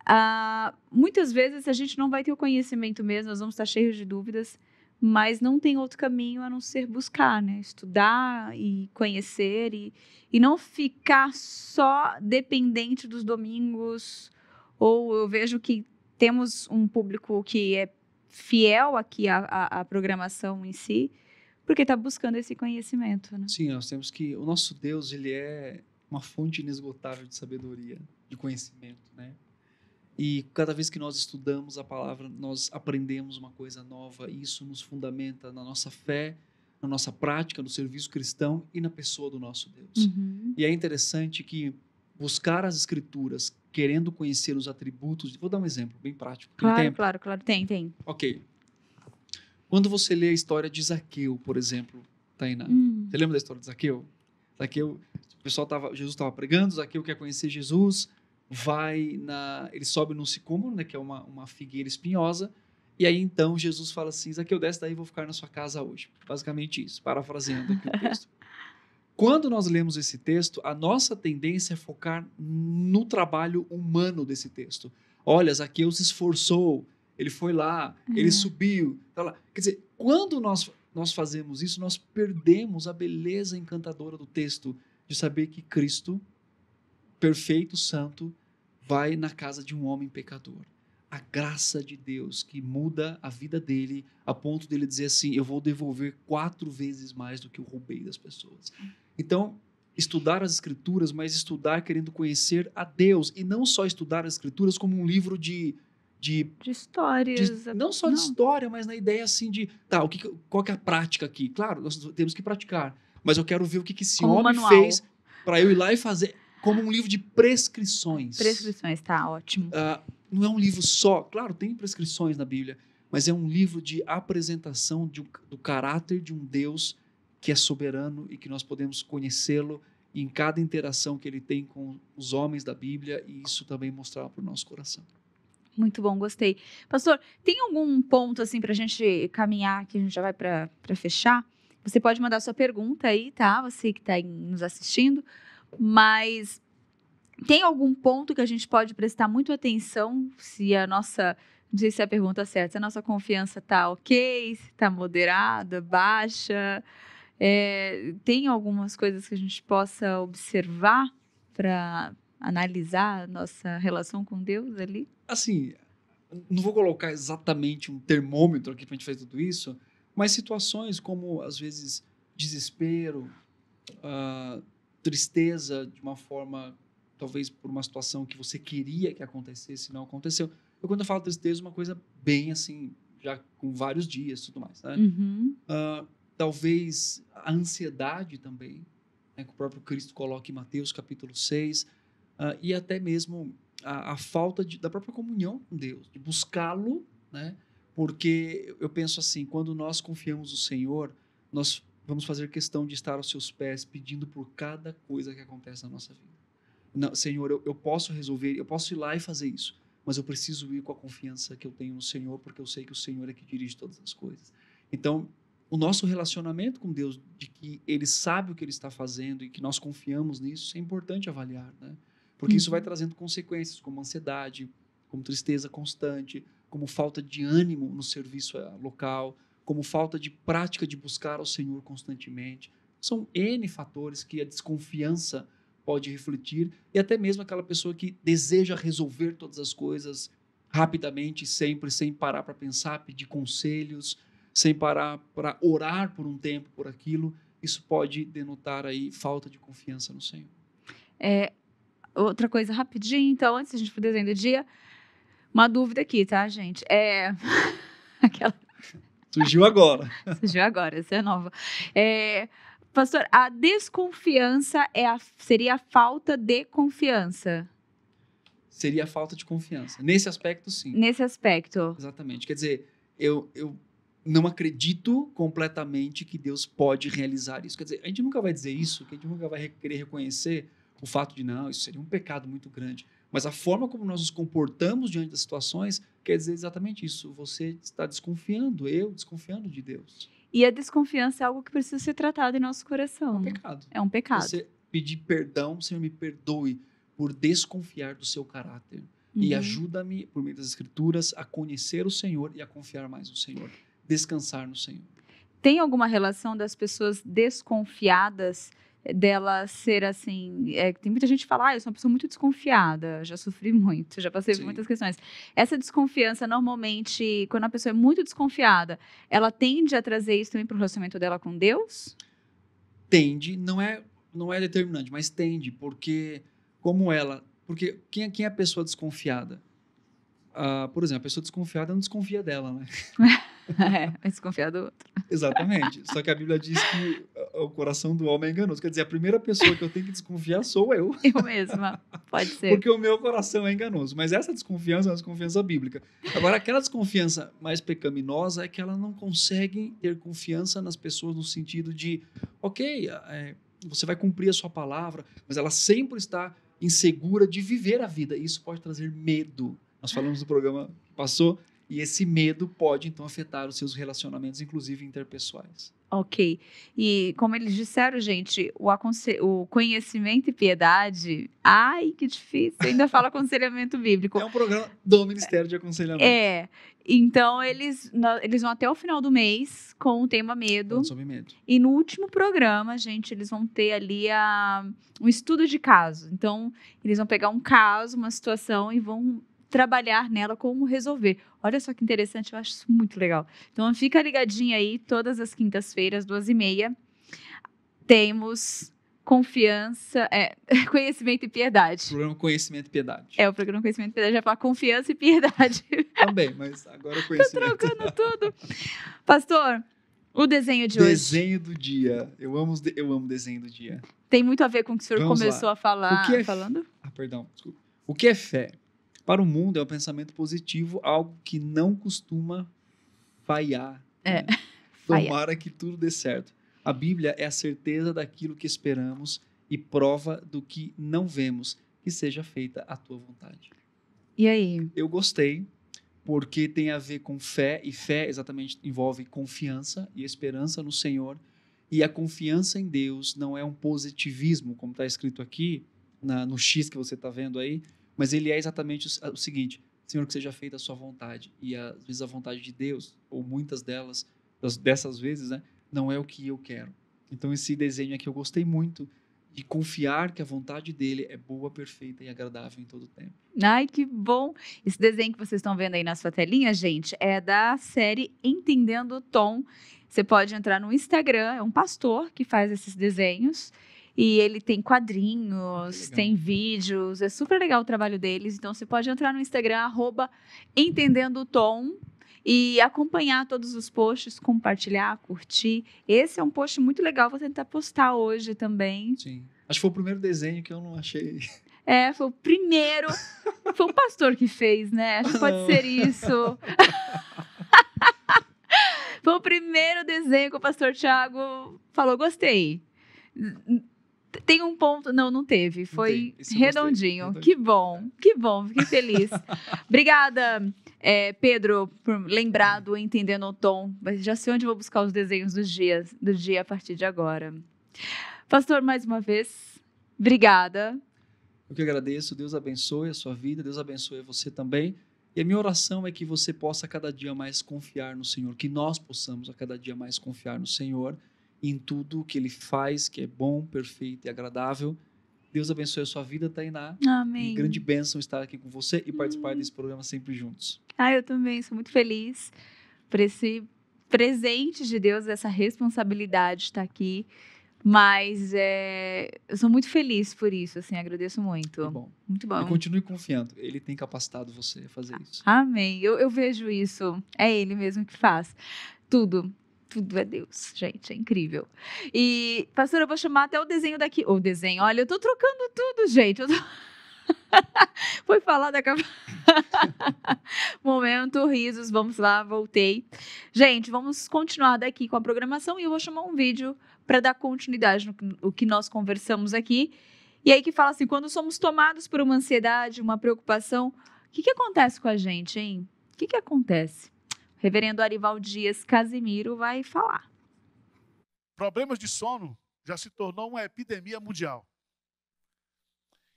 ah, muitas vezes a gente não vai ter o conhecimento mesmo, nós vamos estar cheios de dúvidas, mas não tem outro caminho a não ser buscar, né? Estudar e conhecer e, e não ficar só dependente dos domingos. Ou eu vejo que temos um público que é fiel aqui à, à, à programação em si, porque está buscando esse conhecimento. Né? Sim, nós temos que o nosso Deus ele é uma fonte inesgotável de sabedoria, de conhecimento, né? E cada vez que nós estudamos a palavra, nós aprendemos uma coisa nova e isso nos fundamenta na nossa fé, na nossa prática, no serviço cristão e na pessoa do nosso Deus. Uhum. E é interessante que buscar as escrituras, querendo conhecer os atributos. Vou dar um exemplo bem prático. Claro, tem claro, claro, tem, tem. Ok. Quando você lê a história de Zaqueu, por exemplo, Tainá, hum. você lembra da história de Zaqueu? Zaqueu, o pessoal tava, Jesus estava pregando, Zaqueu quer conhecer Jesus, vai na, ele sobe num sicômoro, né, que é uma, uma figueira espinhosa, e aí então Jesus fala assim, Zaqueu, desce daí, vou ficar na sua casa hoje. Basicamente isso, parafraseando aqui o texto. Quando nós lemos esse texto, a nossa tendência é focar no trabalho humano desse texto. Olha, Zaqueu se esforçou, ele foi lá, uhum. ele subiu. Tá lá. Quer dizer, quando nós, nós fazemos isso, nós perdemos a beleza encantadora do texto, de saber que Cristo, perfeito, santo, vai na casa de um homem pecador a graça de Deus que muda a vida dele a ponto dele dizer assim: eu vou devolver quatro vezes mais do que eu roubei das pessoas. Então, estudar as Escrituras, mas estudar querendo conhecer a Deus e não só estudar as Escrituras como um livro de de, de histórias. De, é não só não. de história, mas na ideia assim de, tá, o que, qual que é a prática aqui? Claro, nós temos que praticar, mas eu quero ver o que, que esse como homem manual. fez para eu ir lá e fazer como um livro de prescrições. Prescrições, tá ótimo. Uh, não é um livro só. Claro, tem prescrições na Bíblia, mas é um livro de apresentação de, do caráter de um Deus que é soberano e que nós podemos conhecê-lo em cada interação que ele tem com os homens da Bíblia e isso também mostrar para o nosso coração. Muito bom, gostei. Pastor, tem algum ponto assim para a gente caminhar, que a gente já vai para fechar? Você pode mandar sua pergunta aí, tá? Você que está nos assistindo. Mas tem algum ponto que a gente pode prestar muito atenção se a nossa. Não sei se é a pergunta certa, se a nossa confiança está ok, se está moderada, baixa. É, tem algumas coisas que a gente possa observar para analisar a nossa relação com Deus ali? Assim, não vou colocar exatamente um termômetro aqui para a gente fazer tudo isso, mas situações como, às vezes, desespero, uh, tristeza de uma forma talvez por uma situação que você queria que acontecesse, não aconteceu. Eu, quando eu falo tristeza, é uma coisa bem assim, já com vários dias tudo mais, né? Uhum. Uh, talvez a ansiedade também, né, que o próprio Cristo coloca em Mateus capítulo 6, uh, ah, e até mesmo a, a falta de, da própria comunhão com Deus, de buscá-lo, né? Porque eu penso assim, quando nós confiamos no Senhor, nós vamos fazer questão de estar aos seus pés pedindo por cada coisa que acontece na nossa vida não, Senhor, eu, eu posso resolver, eu posso ir lá e fazer isso, mas eu preciso ir com a confiança que eu tenho no Senhor, porque eu sei que o Senhor é que dirige todas as coisas. Então, o nosso relacionamento com Deus, de que Ele sabe o que Ele está fazendo e que nós confiamos nisso, é importante avaliar, né? Porque uhum. isso vai uhum. trazendo consequências, como ansiedade, como tristeza constante, como falta de ânimo no serviço eh, local, como falta de prática de buscar ao Senhor constantemente. São N fatores que a desconfiança pode refletir, e até mesmo aquela pessoa que deseja resolver todas as coisas rapidamente, sempre, sem parar para pensar, pedir conselhos, sem parar para orar por um tempo por aquilo, isso pode denotar aí falta de confiança no Senhor. É, outra coisa rapidinho, então, antes a gente for desenho do dia, uma dúvida aqui, tá, gente? É aquela Surgiu agora. Surgiu agora, essa é nova. É, Pastor, a desconfiança é a, seria a falta de confiança? Seria a falta de confiança. Nesse aspecto, sim. Nesse aspecto. Exatamente. Quer dizer, eu, eu não acredito completamente que Deus pode realizar isso. Quer dizer, a gente nunca vai dizer isso, a gente nunca vai querer reconhecer o fato de, não, isso seria um pecado muito grande. Mas a forma como nós nos comportamos diante das situações quer dizer exatamente isso. Você está desconfiando, eu desconfiando de Deus. E a desconfiança é algo que precisa ser tratado em nosso coração. É um pecado. É um pecado. Você pedir perdão, Senhor, me perdoe por desconfiar do seu caráter. Uhum. E ajuda-me, por meio das Escrituras, a conhecer o Senhor e a confiar mais no Senhor. Descansar no Senhor. Tem alguma relação das pessoas desconfiadas dela ser assim. É, tem muita gente que fala, ah, eu sou uma pessoa muito desconfiada, já sofri muito, já passei Sim. por muitas questões. Essa desconfiança, normalmente, quando a pessoa é muito desconfiada, ela tende a trazer isso também para o relacionamento dela com Deus? Tende, não é, não é determinante, mas tende, porque como ela. Porque quem, é, quem é a pessoa desconfiada? Uh, por exemplo, a pessoa desconfiada não desconfia dela, né? É, vai desconfiar do outro. Exatamente. Só que a Bíblia diz que o coração do homem é enganoso. Quer dizer, a primeira pessoa que eu tenho que desconfiar sou eu. Eu mesma. Pode ser. Porque o meu coração é enganoso. Mas essa desconfiança é uma desconfiança bíblica. Agora, aquela desconfiança mais pecaminosa é que ela não consegue ter confiança nas pessoas no sentido de, ok, é, você vai cumprir a sua palavra, mas ela sempre está insegura de viver a vida. Isso pode trazer medo. Nós falamos do programa passou e esse medo pode, então, afetar os seus relacionamentos, inclusive interpessoais. Ok. E como eles disseram, gente, o, o, conhecimento e piedade. Ai, que difícil. Ainda fala aconselhamento bíblico. É um programa do Ministério de Aconselhamento. É. Então, eles, eles vão até o final do mês com o tema medo. Sobre medo. E no último programa, gente, eles vão ter ali a, um estudo de caso. Então, eles vão pegar um caso, uma situação e vão trabalhar nela, como resolver. Olha só que interessante, eu acho isso muito legal. Então fica ligadinha aí, todas as quintas-feiras, duas e meia, temos confiança, é, conhecimento e piedade. O programa Conhecimento e Piedade. É, o programa Conhecimento e Piedade já é fala confiança e piedade. Também, mas agora conhecimento. Tô trocando tudo. Pastor, o desenho de desenho hoje. Desenho do dia. Eu amo, eu amo desenho do dia. Tem muito a ver com o que o senhor Vamos começou lá. a falar, o que é... falando? Ah, perdão, desculpa. O que é fé? Para o mundo, é o um pensamento positivo, algo que não costuma falhar. É. Né? Tomara que tudo dê certo. A Bíblia é a certeza daquilo que esperamos e prova do que não vemos, que seja feita a tua vontade. E aí? Eu gostei, porque tem a ver com fé, e fé exatamente envolve confiança e esperança no Senhor. E a confiança em Deus não é um positivismo, como está escrito aqui, na, no X que você está vendo aí, mas ele é exatamente o, seguinte: Senhor, que seja feita a sua vontade. E às vezes a vontade de Deus, ou muitas delas, dessas vezes, né, não é o que eu quero. Então esse desenho aqui eu gostei muito de confiar que a vontade dele é boa, perfeita e agradável em todo o tempo. Ai, que bom! Esse desenho que vocês estão vendo aí na sua telinha, gente, é da série Entendendo o Tom. Você pode entrar no Instagram, é um pastor que faz esses desenhos. E ele tem quadrinhos, tem vídeos, é super legal o trabalho deles. Então você pode entrar no Instagram, arroba Entendendo o Tom e acompanhar todos os posts, compartilhar, curtir. Esse é um post muito legal, vou tentar postar hoje também. Sim. Acho que foi o primeiro desenho que eu não achei. É, foi o primeiro. foi um pastor que fez, né? Acho que pode ser isso. foi o primeiro desenho que o pastor Tiago falou: gostei tem um ponto. Não, não teve. Foi não redondinho. Gostei, que bom, que bom, fiquei feliz. Obrigada, é, Pedro, por lembrado, entendendo o tom. Mas já sei onde vou buscar os desenhos dos dias, do dia a partir de agora. Pastor, mais uma vez, obrigada. Eu que agradeço, Deus abençoe a sua vida, Deus abençoe você também. E a minha oração é que você possa cada dia mais confiar no Senhor, que nós possamos a cada dia mais confiar no Senhor em tudo que ele faz, que é bom, perfeito e agradável. Deus abençoe a sua vida, Tainá. Amém. E grande bênção estar aqui com você e participar hum. desse programa sempre juntos. Ah, eu também sou muito feliz por esse presente de Deus, essa responsabilidade de estar aqui. Mas é, eu sou muito feliz por isso, assim, agradeço muito. Muito bom. Muito bom. E continue confiando, ele tem capacitado você a fazer ah, isso. Amém. Eu, eu vejo isso, é ele mesmo que faz tudo tudo é Deus, gente, é incrível. E, pastor, eu vou chamar até o desenho daqui. o desenho, olha, eu tô trocando tudo, gente. Eu tô... Foi falar da Momento, risos, vamos lá, voltei. Gente, vamos continuar daqui com a programação e eu vou chamar um vídeo para dar continuidade no que nós conversamos aqui. E aí que fala assim: quando somos tomados por uma ansiedade, uma preocupação, o que, que acontece com a gente, hein? O que, que acontece? reverendo Arival Dias Casimiro vai falar. Problemas de sono já se tornou uma epidemia mundial.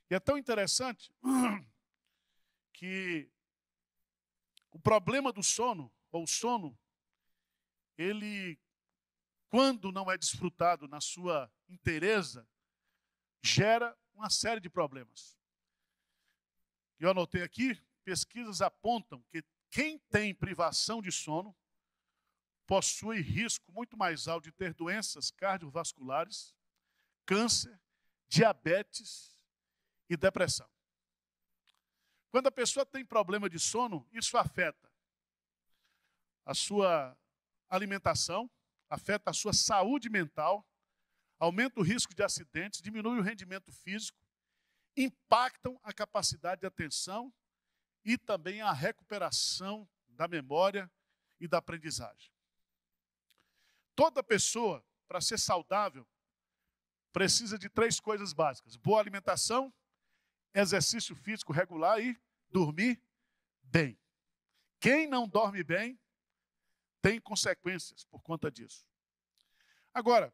E é tão interessante que o problema do sono, ou sono, ele, quando não é desfrutado na sua inteireza, gera uma série de problemas. Eu anotei aqui, pesquisas apontam que quem tem privação de sono possui risco muito mais alto de ter doenças cardiovasculares, câncer, diabetes e depressão. Quando a pessoa tem problema de sono, isso afeta a sua alimentação, afeta a sua saúde mental, aumenta o risco de acidentes, diminui o rendimento físico, impactam a capacidade de atenção e também a recuperação da memória e da aprendizagem. Toda pessoa, para ser saudável, precisa de três coisas básicas: boa alimentação, exercício físico regular e dormir bem. Quem não dorme bem tem consequências por conta disso. Agora,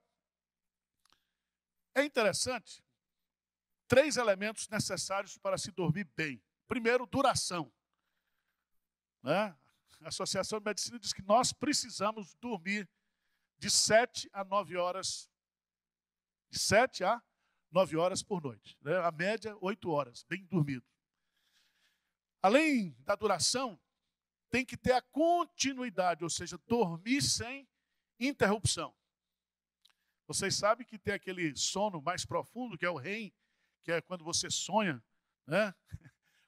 é interessante três elementos necessários para se dormir bem. Primeiro, duração. Né? A Associação de Medicina diz que nós precisamos dormir de 7 a 9 horas, de 7 a 9 horas por noite. Né? A média, 8 horas, bem dormido. Além da duração, tem que ter a continuidade, ou seja, dormir sem interrupção. Vocês sabem que tem aquele sono mais profundo, que é o REM, que é quando você sonha, né?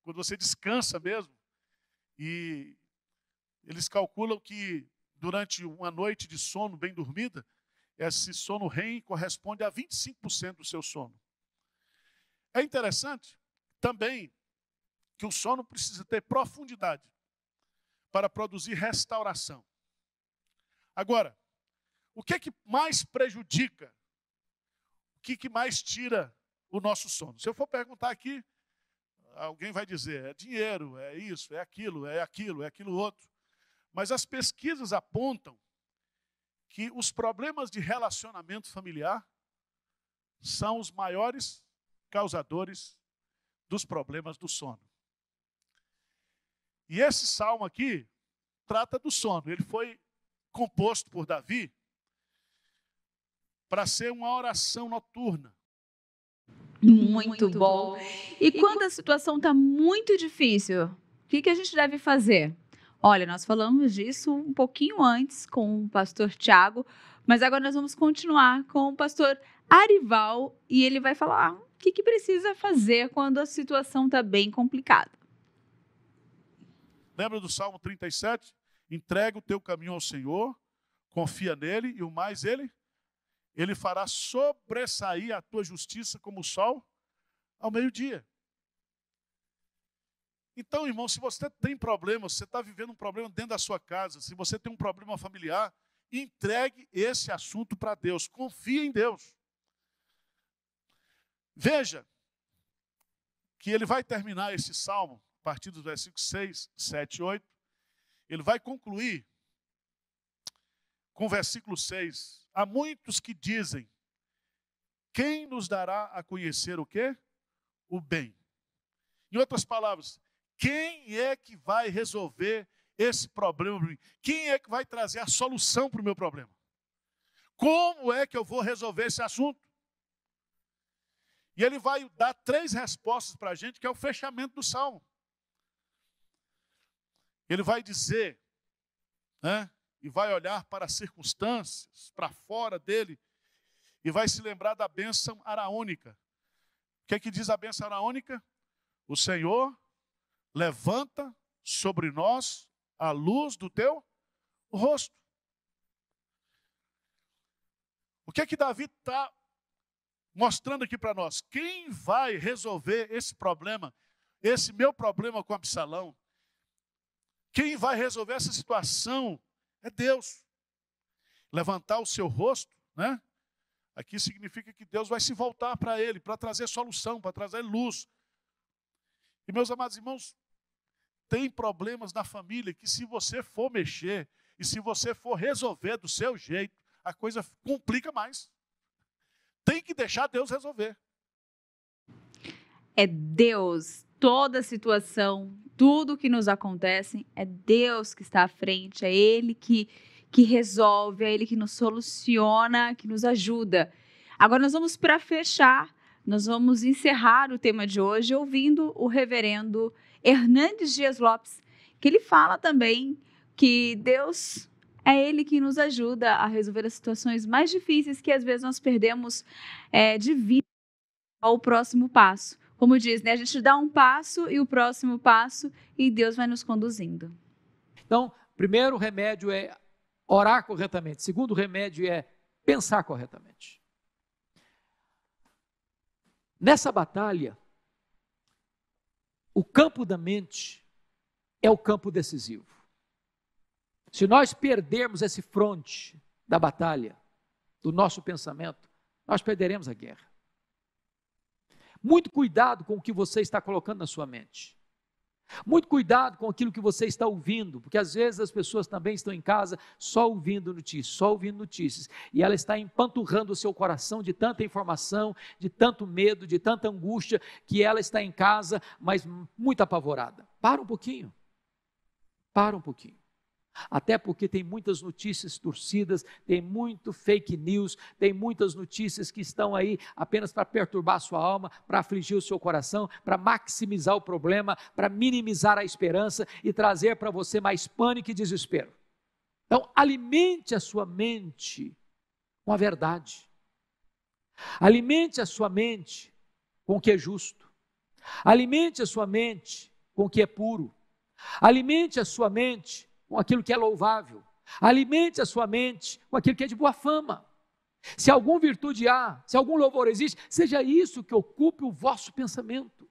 quando você descansa mesmo. E eles calculam que durante uma noite de sono bem dormida, esse sono REM corresponde a 25% do seu sono. É interessante também que o sono precisa ter profundidade para produzir restauração. Agora, o que é que mais prejudica? O que, é que mais tira o nosso sono? Se eu for perguntar aqui, alguém vai dizer, é dinheiro, é isso, é aquilo, é aquilo, é aquilo outro. Mas as pesquisas apontam que os problemas de relacionamento familiar são os maiores causadores dos problemas do sono. E esse salmo aqui trata do sono. Ele foi composto por Davi para ser uma oração noturna. Muito bom. E quando a situação está muito difícil, o que, que a gente deve fazer? Olha, nós falamos disso um pouquinho antes com o pastor Tiago, mas agora nós vamos continuar com o pastor Arival e ele vai falar ah, o que, que precisa fazer quando a situação está bem complicada. Lembra do Salmo 37? Entrega o teu caminho ao Senhor, confia nele e o mais ele ele fará sobressair a tua justiça como o sol ao meio-dia. Então, irmão, se você tem problema, se você está vivendo um problema dentro da sua casa, se você tem um problema familiar, entregue esse assunto para Deus, confie em Deus. Veja que ele vai terminar esse salmo, a partir dos versículos 6, 7 e 8. Ele vai concluir com o versículo 6. Há muitos que dizem: quem nos dará a conhecer o quê? O bem. Em outras palavras, quem é que vai resolver esse problema? Quem é que vai trazer a solução para o meu problema? Como é que eu vou resolver esse assunto? E ele vai dar três respostas para a gente, que é o fechamento do salmo. Ele vai dizer né, e vai olhar para as circunstâncias, para fora dele, e vai se lembrar da bênção araônica. O que é que diz a bênção araônica? O Senhor levanta sobre nós a luz do teu rosto. O que é que Davi está mostrando aqui para nós? Quem vai resolver esse problema, esse meu problema com Absalão? Quem vai resolver essa situação é Deus. Levantar o seu rosto, né? Aqui significa que Deus vai se voltar para ele, para trazer solução, para trazer luz. E meus amados irmãos, tem problemas na família que se você for mexer e se você for resolver do seu jeito, a coisa complica mais. Tem que deixar Deus resolver. É Deus toda situação, tudo que nos acontece é Deus que está à frente, é Ele que, que resolve, é Ele que nos soluciona, que nos ajuda. Agora nós vamos para fechar, nós vamos encerrar o tema de hoje ouvindo o reverendo Hernandes Dias Lopes, que ele fala também que Deus é Ele que nos ajuda a resolver as situações mais difíceis que às vezes nós perdemos é, de vida ao próximo passo como diz, né? A gente dá um passo e o próximo passo e Deus vai nos conduzindo. Então, primeiro remédio é orar corretamente. Segundo remédio é pensar corretamente. Nessa batalha, o campo da mente é o campo decisivo. Se nós perdermos esse fronte da batalha, do nosso pensamento, nós perderemos a guerra. Muito cuidado com o que você está colocando na sua mente. Muito cuidado com aquilo que você está ouvindo, porque às vezes as pessoas também estão em casa só ouvindo notícias, só ouvindo notícias, e ela está empanturrando o seu coração de tanta informação, de tanto medo, de tanta angústia, que ela está em casa, mas muito apavorada. Para um pouquinho. Para um pouquinho. Até porque tem muitas notícias torcidas, tem muito fake news, tem muitas notícias que estão aí apenas para perturbar a sua alma, para afligir o seu coração, para maximizar o problema, para minimizar a esperança e trazer para você mais pânico e desespero. Então, alimente a sua mente com a verdade. Alimente a sua mente com o que é justo. Alimente a sua mente com o que é puro. Alimente a sua mente com aquilo que é louvável. Alimente a sua mente com aquilo que é de boa fama. Se algum virtude há, se algum louvor existe, seja isso que ocupe o vosso pensamento.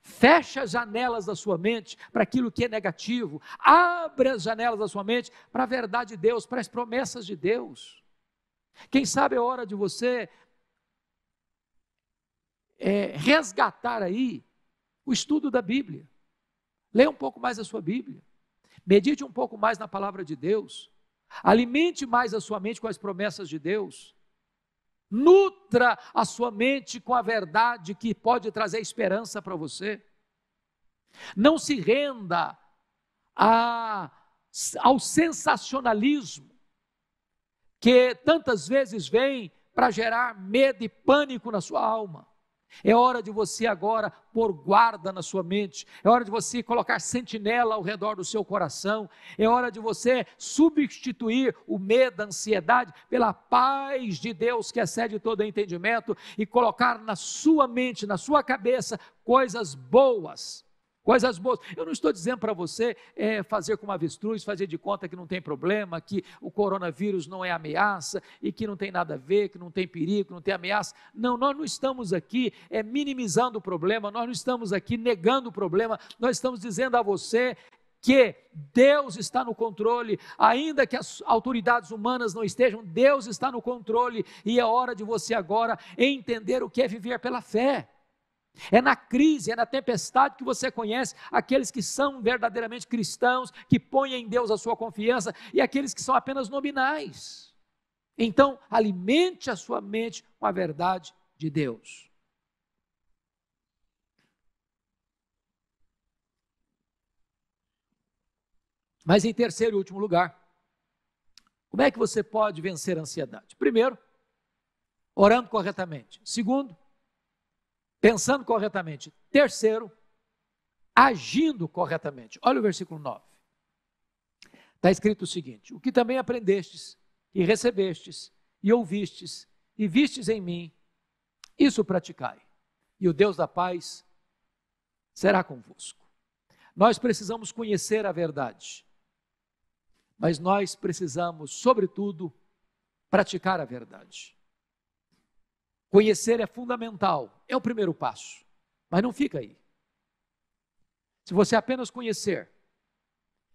Feche as janelas da sua mente para aquilo que é negativo. Abra as janelas da sua mente para a verdade de Deus, para as promessas de Deus. Quem sabe é hora de você é, resgatar aí o estudo da Bíblia. Leia um pouco mais a sua Bíblia. Medite um pouco mais na palavra de Deus. Alimente mais a sua mente com as promessas de Deus. Nutra a sua mente com a verdade que pode trazer esperança para você. Não se renda a, ao sensacionalismo que tantas vezes vem para gerar medo e pânico na sua alma. É hora de você agora pôr guarda na sua mente, é hora de você colocar sentinela ao redor do seu coração, é hora de você substituir o medo, a ansiedade pela paz de Deus que excede todo entendimento e colocar na sua mente, na sua cabeça, coisas boas Coisas boas. Eu não estou dizendo para você é, fazer como avestruz, fazer de conta que não tem problema, que o coronavírus não é ameaça e que não tem nada a ver, que não tem perigo, que não tem ameaça. Não, nós não estamos aqui é, minimizando o problema, nós não estamos aqui negando o problema, nós estamos dizendo a você que Deus está no controle, ainda que as autoridades humanas não estejam, Deus está no controle e é hora de você agora entender o que é viver pela fé. É na crise, é na tempestade que você conhece aqueles que são verdadeiramente cristãos, que põem em Deus a sua confiança e aqueles que são apenas nominais. Então, alimente a sua mente com a verdade de Deus. Mas em terceiro e último lugar, como é que você pode vencer a ansiedade? Primeiro, orando corretamente. Segundo, pensando corretamente. Terceiro, agindo corretamente. Olha o versículo 9. Está escrito o seguinte: O que também aprendestes, e recebestes, e ouvistes, e vistes em mim, isso praticai, e o Deus da paz será convosco. Nós precisamos conhecer a verdade, mas nós precisamos, sobretudo, praticar a verdade. Conhecer é fundamental, é o primeiro passo, mas não fica aí. Se você apenas conhecer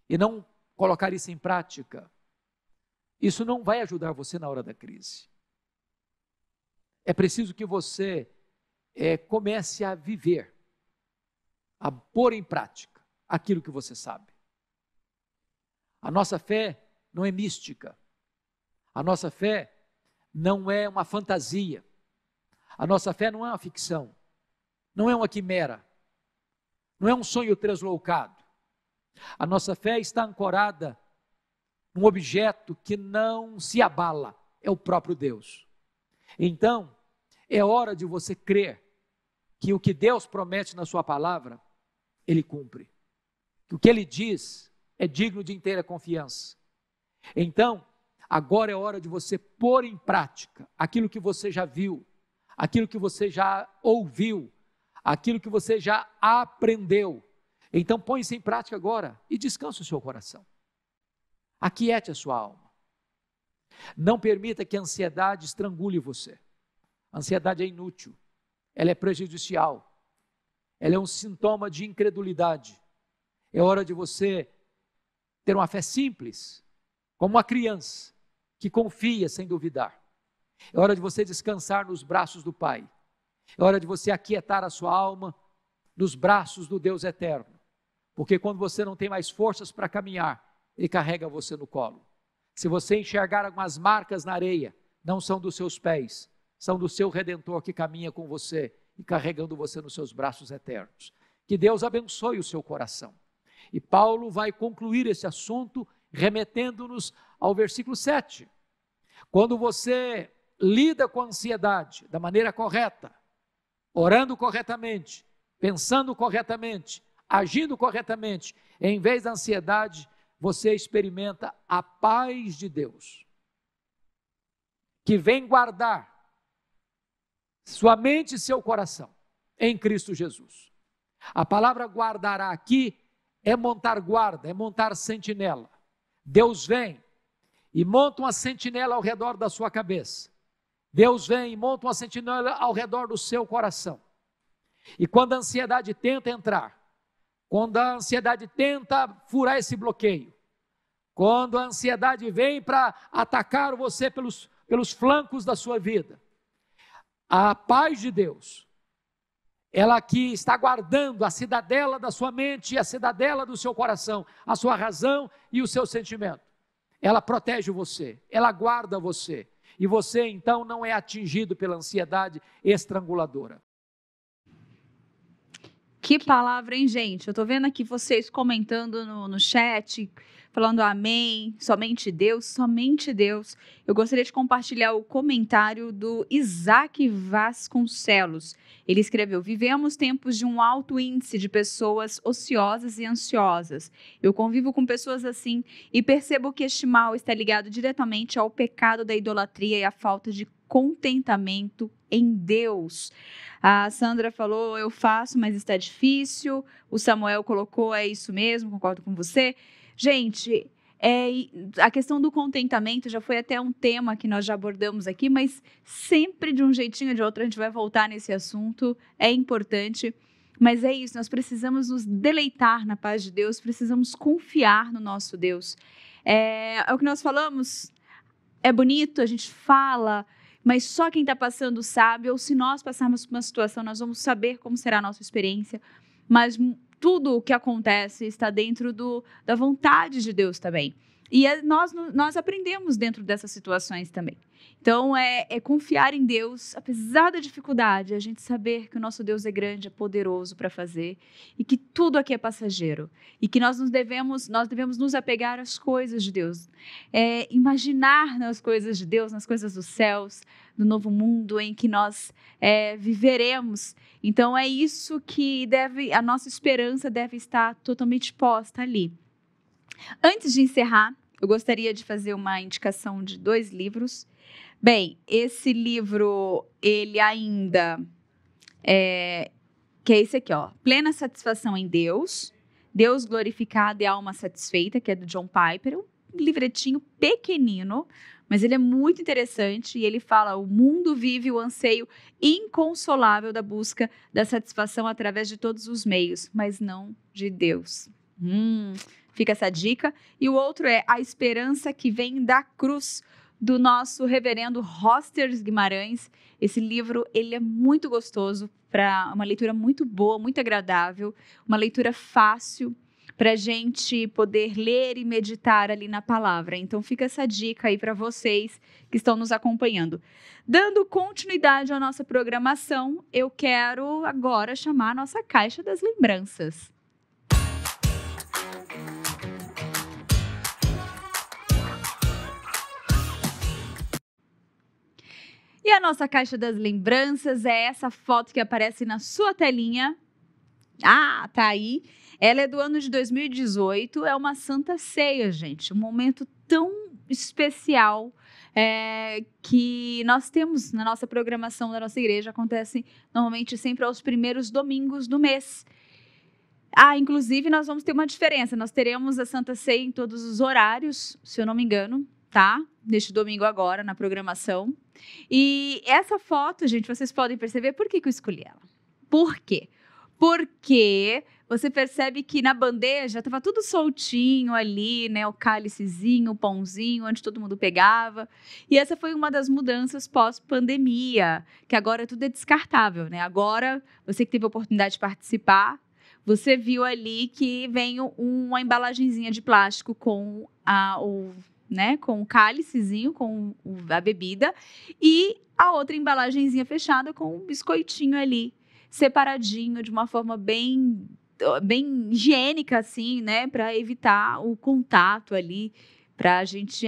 e não colocar isso em prática, isso não vai ajudar você na hora da crise. É preciso que você é, comece a viver, a pôr em prática aquilo que você sabe. A nossa fé não é mística, a nossa fé não é uma fantasia, a nossa fé não é uma ficção, não é uma quimera, não é um sonho tresloucado. A nossa fé está ancorada num objeto que não se abala, é o próprio Deus. Então, é hora de você crer que o que Deus promete na sua palavra, ele cumpre. Que o que ele diz é digno de inteira confiança. Então, agora é hora de você pôr em prática aquilo que você já viu, aquilo que você já ouviu, aquilo que você já aprendeu. Então põe isso em prática agora e descanse o seu coração. Aquiete a sua alma. Não permita que a ansiedade estrangule você. A ansiedade é inútil, ela é prejudicial, ela é um sintoma de incredulidade. É hora de você ter uma fé simples, como uma criança que confia sem duvidar. É hora de você descansar nos braços do Pai. É hora de você aquietar a sua alma nos braços do Deus eterno. Porque quando você não tem mais forças para caminhar, Ele carrega você no colo. Se você enxergar algumas marcas na areia, não são dos seus pés, são do seu redentor que caminha com você e carregando você nos seus braços eternos. Que Deus abençoe o seu coração. E Paulo vai concluir esse assunto remetendo-nos ao versículo 7. Quando você lida com a ansiedade da maneira correta, orando corretamente, pensando corretamente, agindo corretamente, em vez da ansiedade, você experimenta a paz de Deus, que vem guardar sua mente e seu coração em Cristo Jesus. A palavra guardará aqui é montar guarda, é montar sentinela. Deus vem e monta uma sentinela ao redor da sua cabeça Deus vem e monta uma sentinela ao redor do seu coração. E quando a ansiedade tenta entrar, quando a ansiedade tenta furar esse bloqueio, quando a ansiedade vem para atacar você pelos, pelos flancos da sua vida, a paz de Deus, ela que está guardando a cidadela da sua mente, e a cidadela do seu coração, a sua razão e o seu sentimento, ela protege você, ela guarda você e você então não é atingido pela ansiedade estranguladora. Que palavra, hein, gente? Eu estou vendo aqui vocês comentando no, no chat, falando amém, somente Deus, somente Deus. Eu gostaria de compartilhar o comentário do Isaac Vasconcelos. Ele escreveu: Vivemos tempos de um alto índice de pessoas ociosas e ansiosas. Eu convivo com pessoas assim e percebo que este mal está ligado diretamente ao pecado da idolatria e à falta de contentamento em Deus. A Sandra falou: Eu faço, mas está difícil. O Samuel colocou: É isso mesmo, concordo com você. Gente, é, a questão do contentamento já foi até um tema que nós já abordamos aqui, mas sempre de um jeitinho ou de outro a gente vai voltar nesse assunto, é importante. Mas é isso, nós precisamos nos deleitar na paz de Deus, precisamos confiar no nosso Deus. É, é o que nós falamos, é bonito, a gente fala, mas só quem está passando sabe, ou se nós passarmos por uma situação, nós vamos saber como será a nossa experiência. Mas tudo o que acontece está dentro do, da vontade de Deus também. E é, nós, nós aprendemos dentro dessas situações também. Então, é, é, confiar em Deus, apesar da dificuldade, a gente saber que o nosso Deus é grande, é poderoso para fazer e que tudo aqui é passageiro e que nós nos devemos, nós devemos nos apegar às coisas de Deus, é, imaginar nas coisas de Deus, nas coisas dos céus, do novo mundo em que nós é, viveremos. Então é isso que deve, a nossa esperança deve estar totalmente posta ali. Antes de encerrar, eu gostaria de fazer uma indicação de dois livros. Bem, esse livro, ele ainda é, que é esse aqui, ó, Plena Satisfação em Deus, Deus Glorificado e Alma Satisfeita, que é do John Piper, um livretinho pequenino, mas ele é muito interessante e ele fala: o mundo vive o anseio inconsolável da busca da satisfação através de todos os meios, mas não de Deus. Hum, fica essa dica. E o outro é a esperança que vem da cruz do nosso reverendo Rosters Guimarães. Esse livro, ele é muito gostoso para uma leitura muito boa, muito agradável, uma leitura fácil para a gente poder ler e meditar ali na palavra. Então fica essa dica aí para vocês que estão nos acompanhando. Dando continuidade à nossa programação, eu quero agora chamar a nossa caixa das lembranças. E a nossa caixa das lembranças é essa foto que aparece na sua telinha. Ah, tá aí. Ela é do ano de 2018, é uma Santa Ceia, gente. Um momento tão especial é, que nós temos na nossa programação da nossa igreja. Acontece normalmente sempre aos primeiros domingos do mês. Ah, inclusive nós vamos ter uma diferença. Nós teremos a Santa Ceia em todos os horários, se eu não me engano, tá? Neste domingo agora, na programação. E essa foto, gente, vocês podem perceber por que, que eu escolhi ela. Por quê? Porque você percebe que na bandeja estava tudo soltinho ali, né? O cálicezinho, o pãozinho, onde todo mundo pegava. E essa foi uma das mudanças pós-pandemia, que agora tudo é descartável, né? Agora, você que teve a oportunidade de participar, você viu ali que vem uma embalagenzinha de plástico com a, o, né, com o cálicezinho, com a bebida, e a outra embalagenzinha fechada com um biscoitinho ali, separadinho, de uma forma bem bem higiênica, assim, né? Para evitar o contato ali, para a gente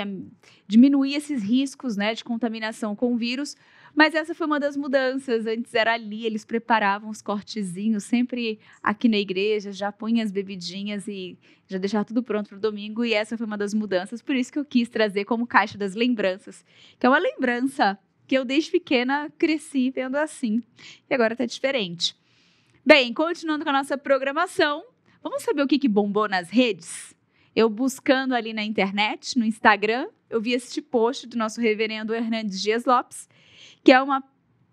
diminuir esses riscos, né? De contaminação com o vírus. Mas essa foi uma das mudanças. Antes era ali, eles preparavam os cortezinhos, sempre aqui na igreja, já punha as bebidinhas e já deixava tudo pronto para o domingo. E essa foi uma das mudanças. Por isso que eu quis trazer como caixa das lembranças, que é uma lembrança que eu desde pequena cresci vendo assim. E agora está diferente. Bem, continuando com a nossa programação, vamos saber o que, que bombou nas redes? Eu buscando ali na internet, no Instagram, eu vi este post do nosso reverendo Hernandes Dias Lopes, que é uma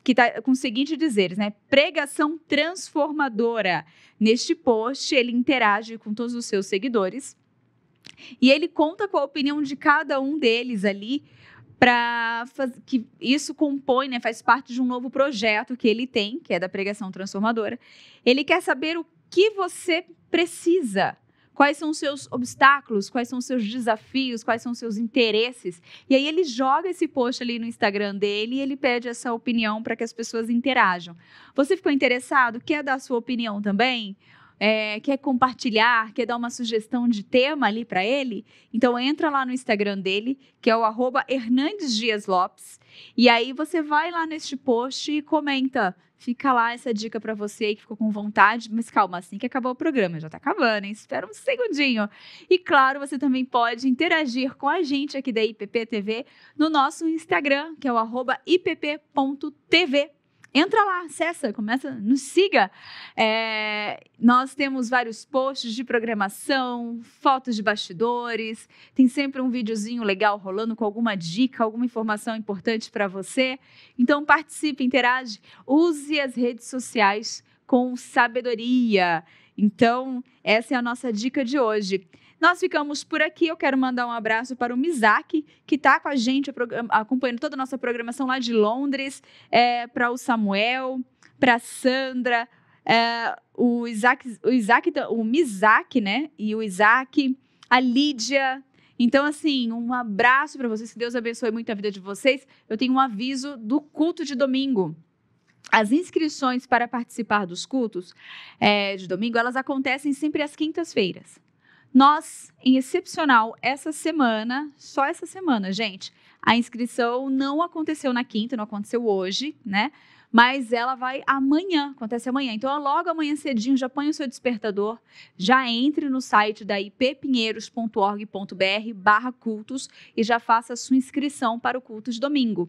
que está com o seguinte dizeres, né? Pregação transformadora. Neste post, ele interage com todos os seus seguidores e ele conta com a opinião de cada um deles ali para que isso compõe, né, faz parte de um novo projeto que ele tem, que é da pregação transformadora. Ele quer saber o que você precisa, quais são os seus obstáculos, quais são os seus desafios, quais são os seus interesses. E aí ele joga esse post ali no Instagram dele e ele pede essa opinião para que as pessoas interajam. Você ficou interessado? Quer dar a sua opinião também? é, quer compartilhar, quer dar uma sugestão de tema ali para ele, então entra lá no Instagram dele, que é o arroba Hernandes Dias Lopes, e aí você vai lá neste post e comenta. Fica lá essa dica para você que ficou com vontade, mas calma, assim que acabou o programa, já tá acabando, hein? Espera um segundinho. E claro, você também pode interagir com a gente aqui da IPP TV no nosso Instagram, que é o arroba ipp.tv entra lá, acessa, começa, nos siga. É, nós temos vários posts de programação, fotos de bastidores, tem sempre um videozinho legal rolando com alguma dica, alguma informação importante para você. Então participe, interage, use as redes sociais com sabedoria. Então, essa é a nossa dica de hoje. Nós ficamos por aqui. Eu quero mandar um abraço para o Mizaki, que está com a gente, acompanhando toda a nossa programação lá de Londres, é, para o Samuel, para a Sandra, é, o Isaac, o Isaac, o né? E o Isaac, a Lídia, então, assim, um abraço para vocês, que Deus abençoe muito a vida de vocês. Eu tenho um aviso do culto de domingo. As inscrições para participar dos cultos é, de domingo, elas acontecem sempre às quintas-feiras. Nós, em excepcional, essa semana, só essa semana, gente, a inscrição não aconteceu na quinta, não aconteceu hoje, né? Mas ela vai amanhã, acontece amanhã. Então, logo amanhã cedinho, já põe o seu despertador, já entre no site da ippinheiros.org.br barra cultos e já faça a sua inscrição para o culto de domingo.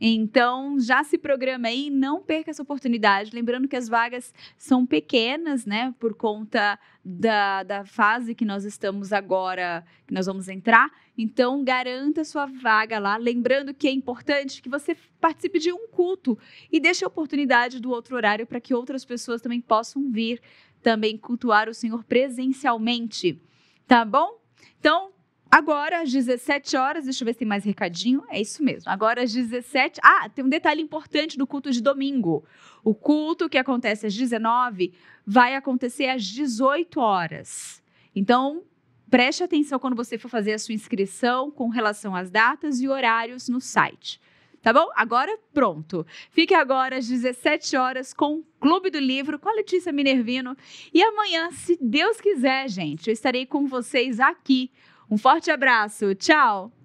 Então, já se programa aí, não perca essa oportunidade. Lembrando que as vagas são pequenas, né? Por conta da, da fase que nós estamos agora, que nós vamos entrar. Então, garanta sua vaga lá. Lembrando que é importante que você participe de um culto e deixe a oportunidade do outro horário para que outras pessoas também possam vir também cultuar o Senhor presencialmente. Tá bom? Então, Agora, às 17 horas, deixa eu ver se tem mais recadinho. É isso mesmo. Agora, às 17. Ah, tem um detalhe importante do culto de domingo. O culto que acontece às 19 vai acontecer às 18 horas. Então, preste atenção quando você for fazer a sua inscrição com relação às datas e horários no site. Tá bom? Agora pronto. Fique agora às 17 horas com o Clube do Livro, com a Letícia Minervino. E amanhã, se Deus quiser, gente, eu estarei com vocês aqui um forte abraço. Tchau!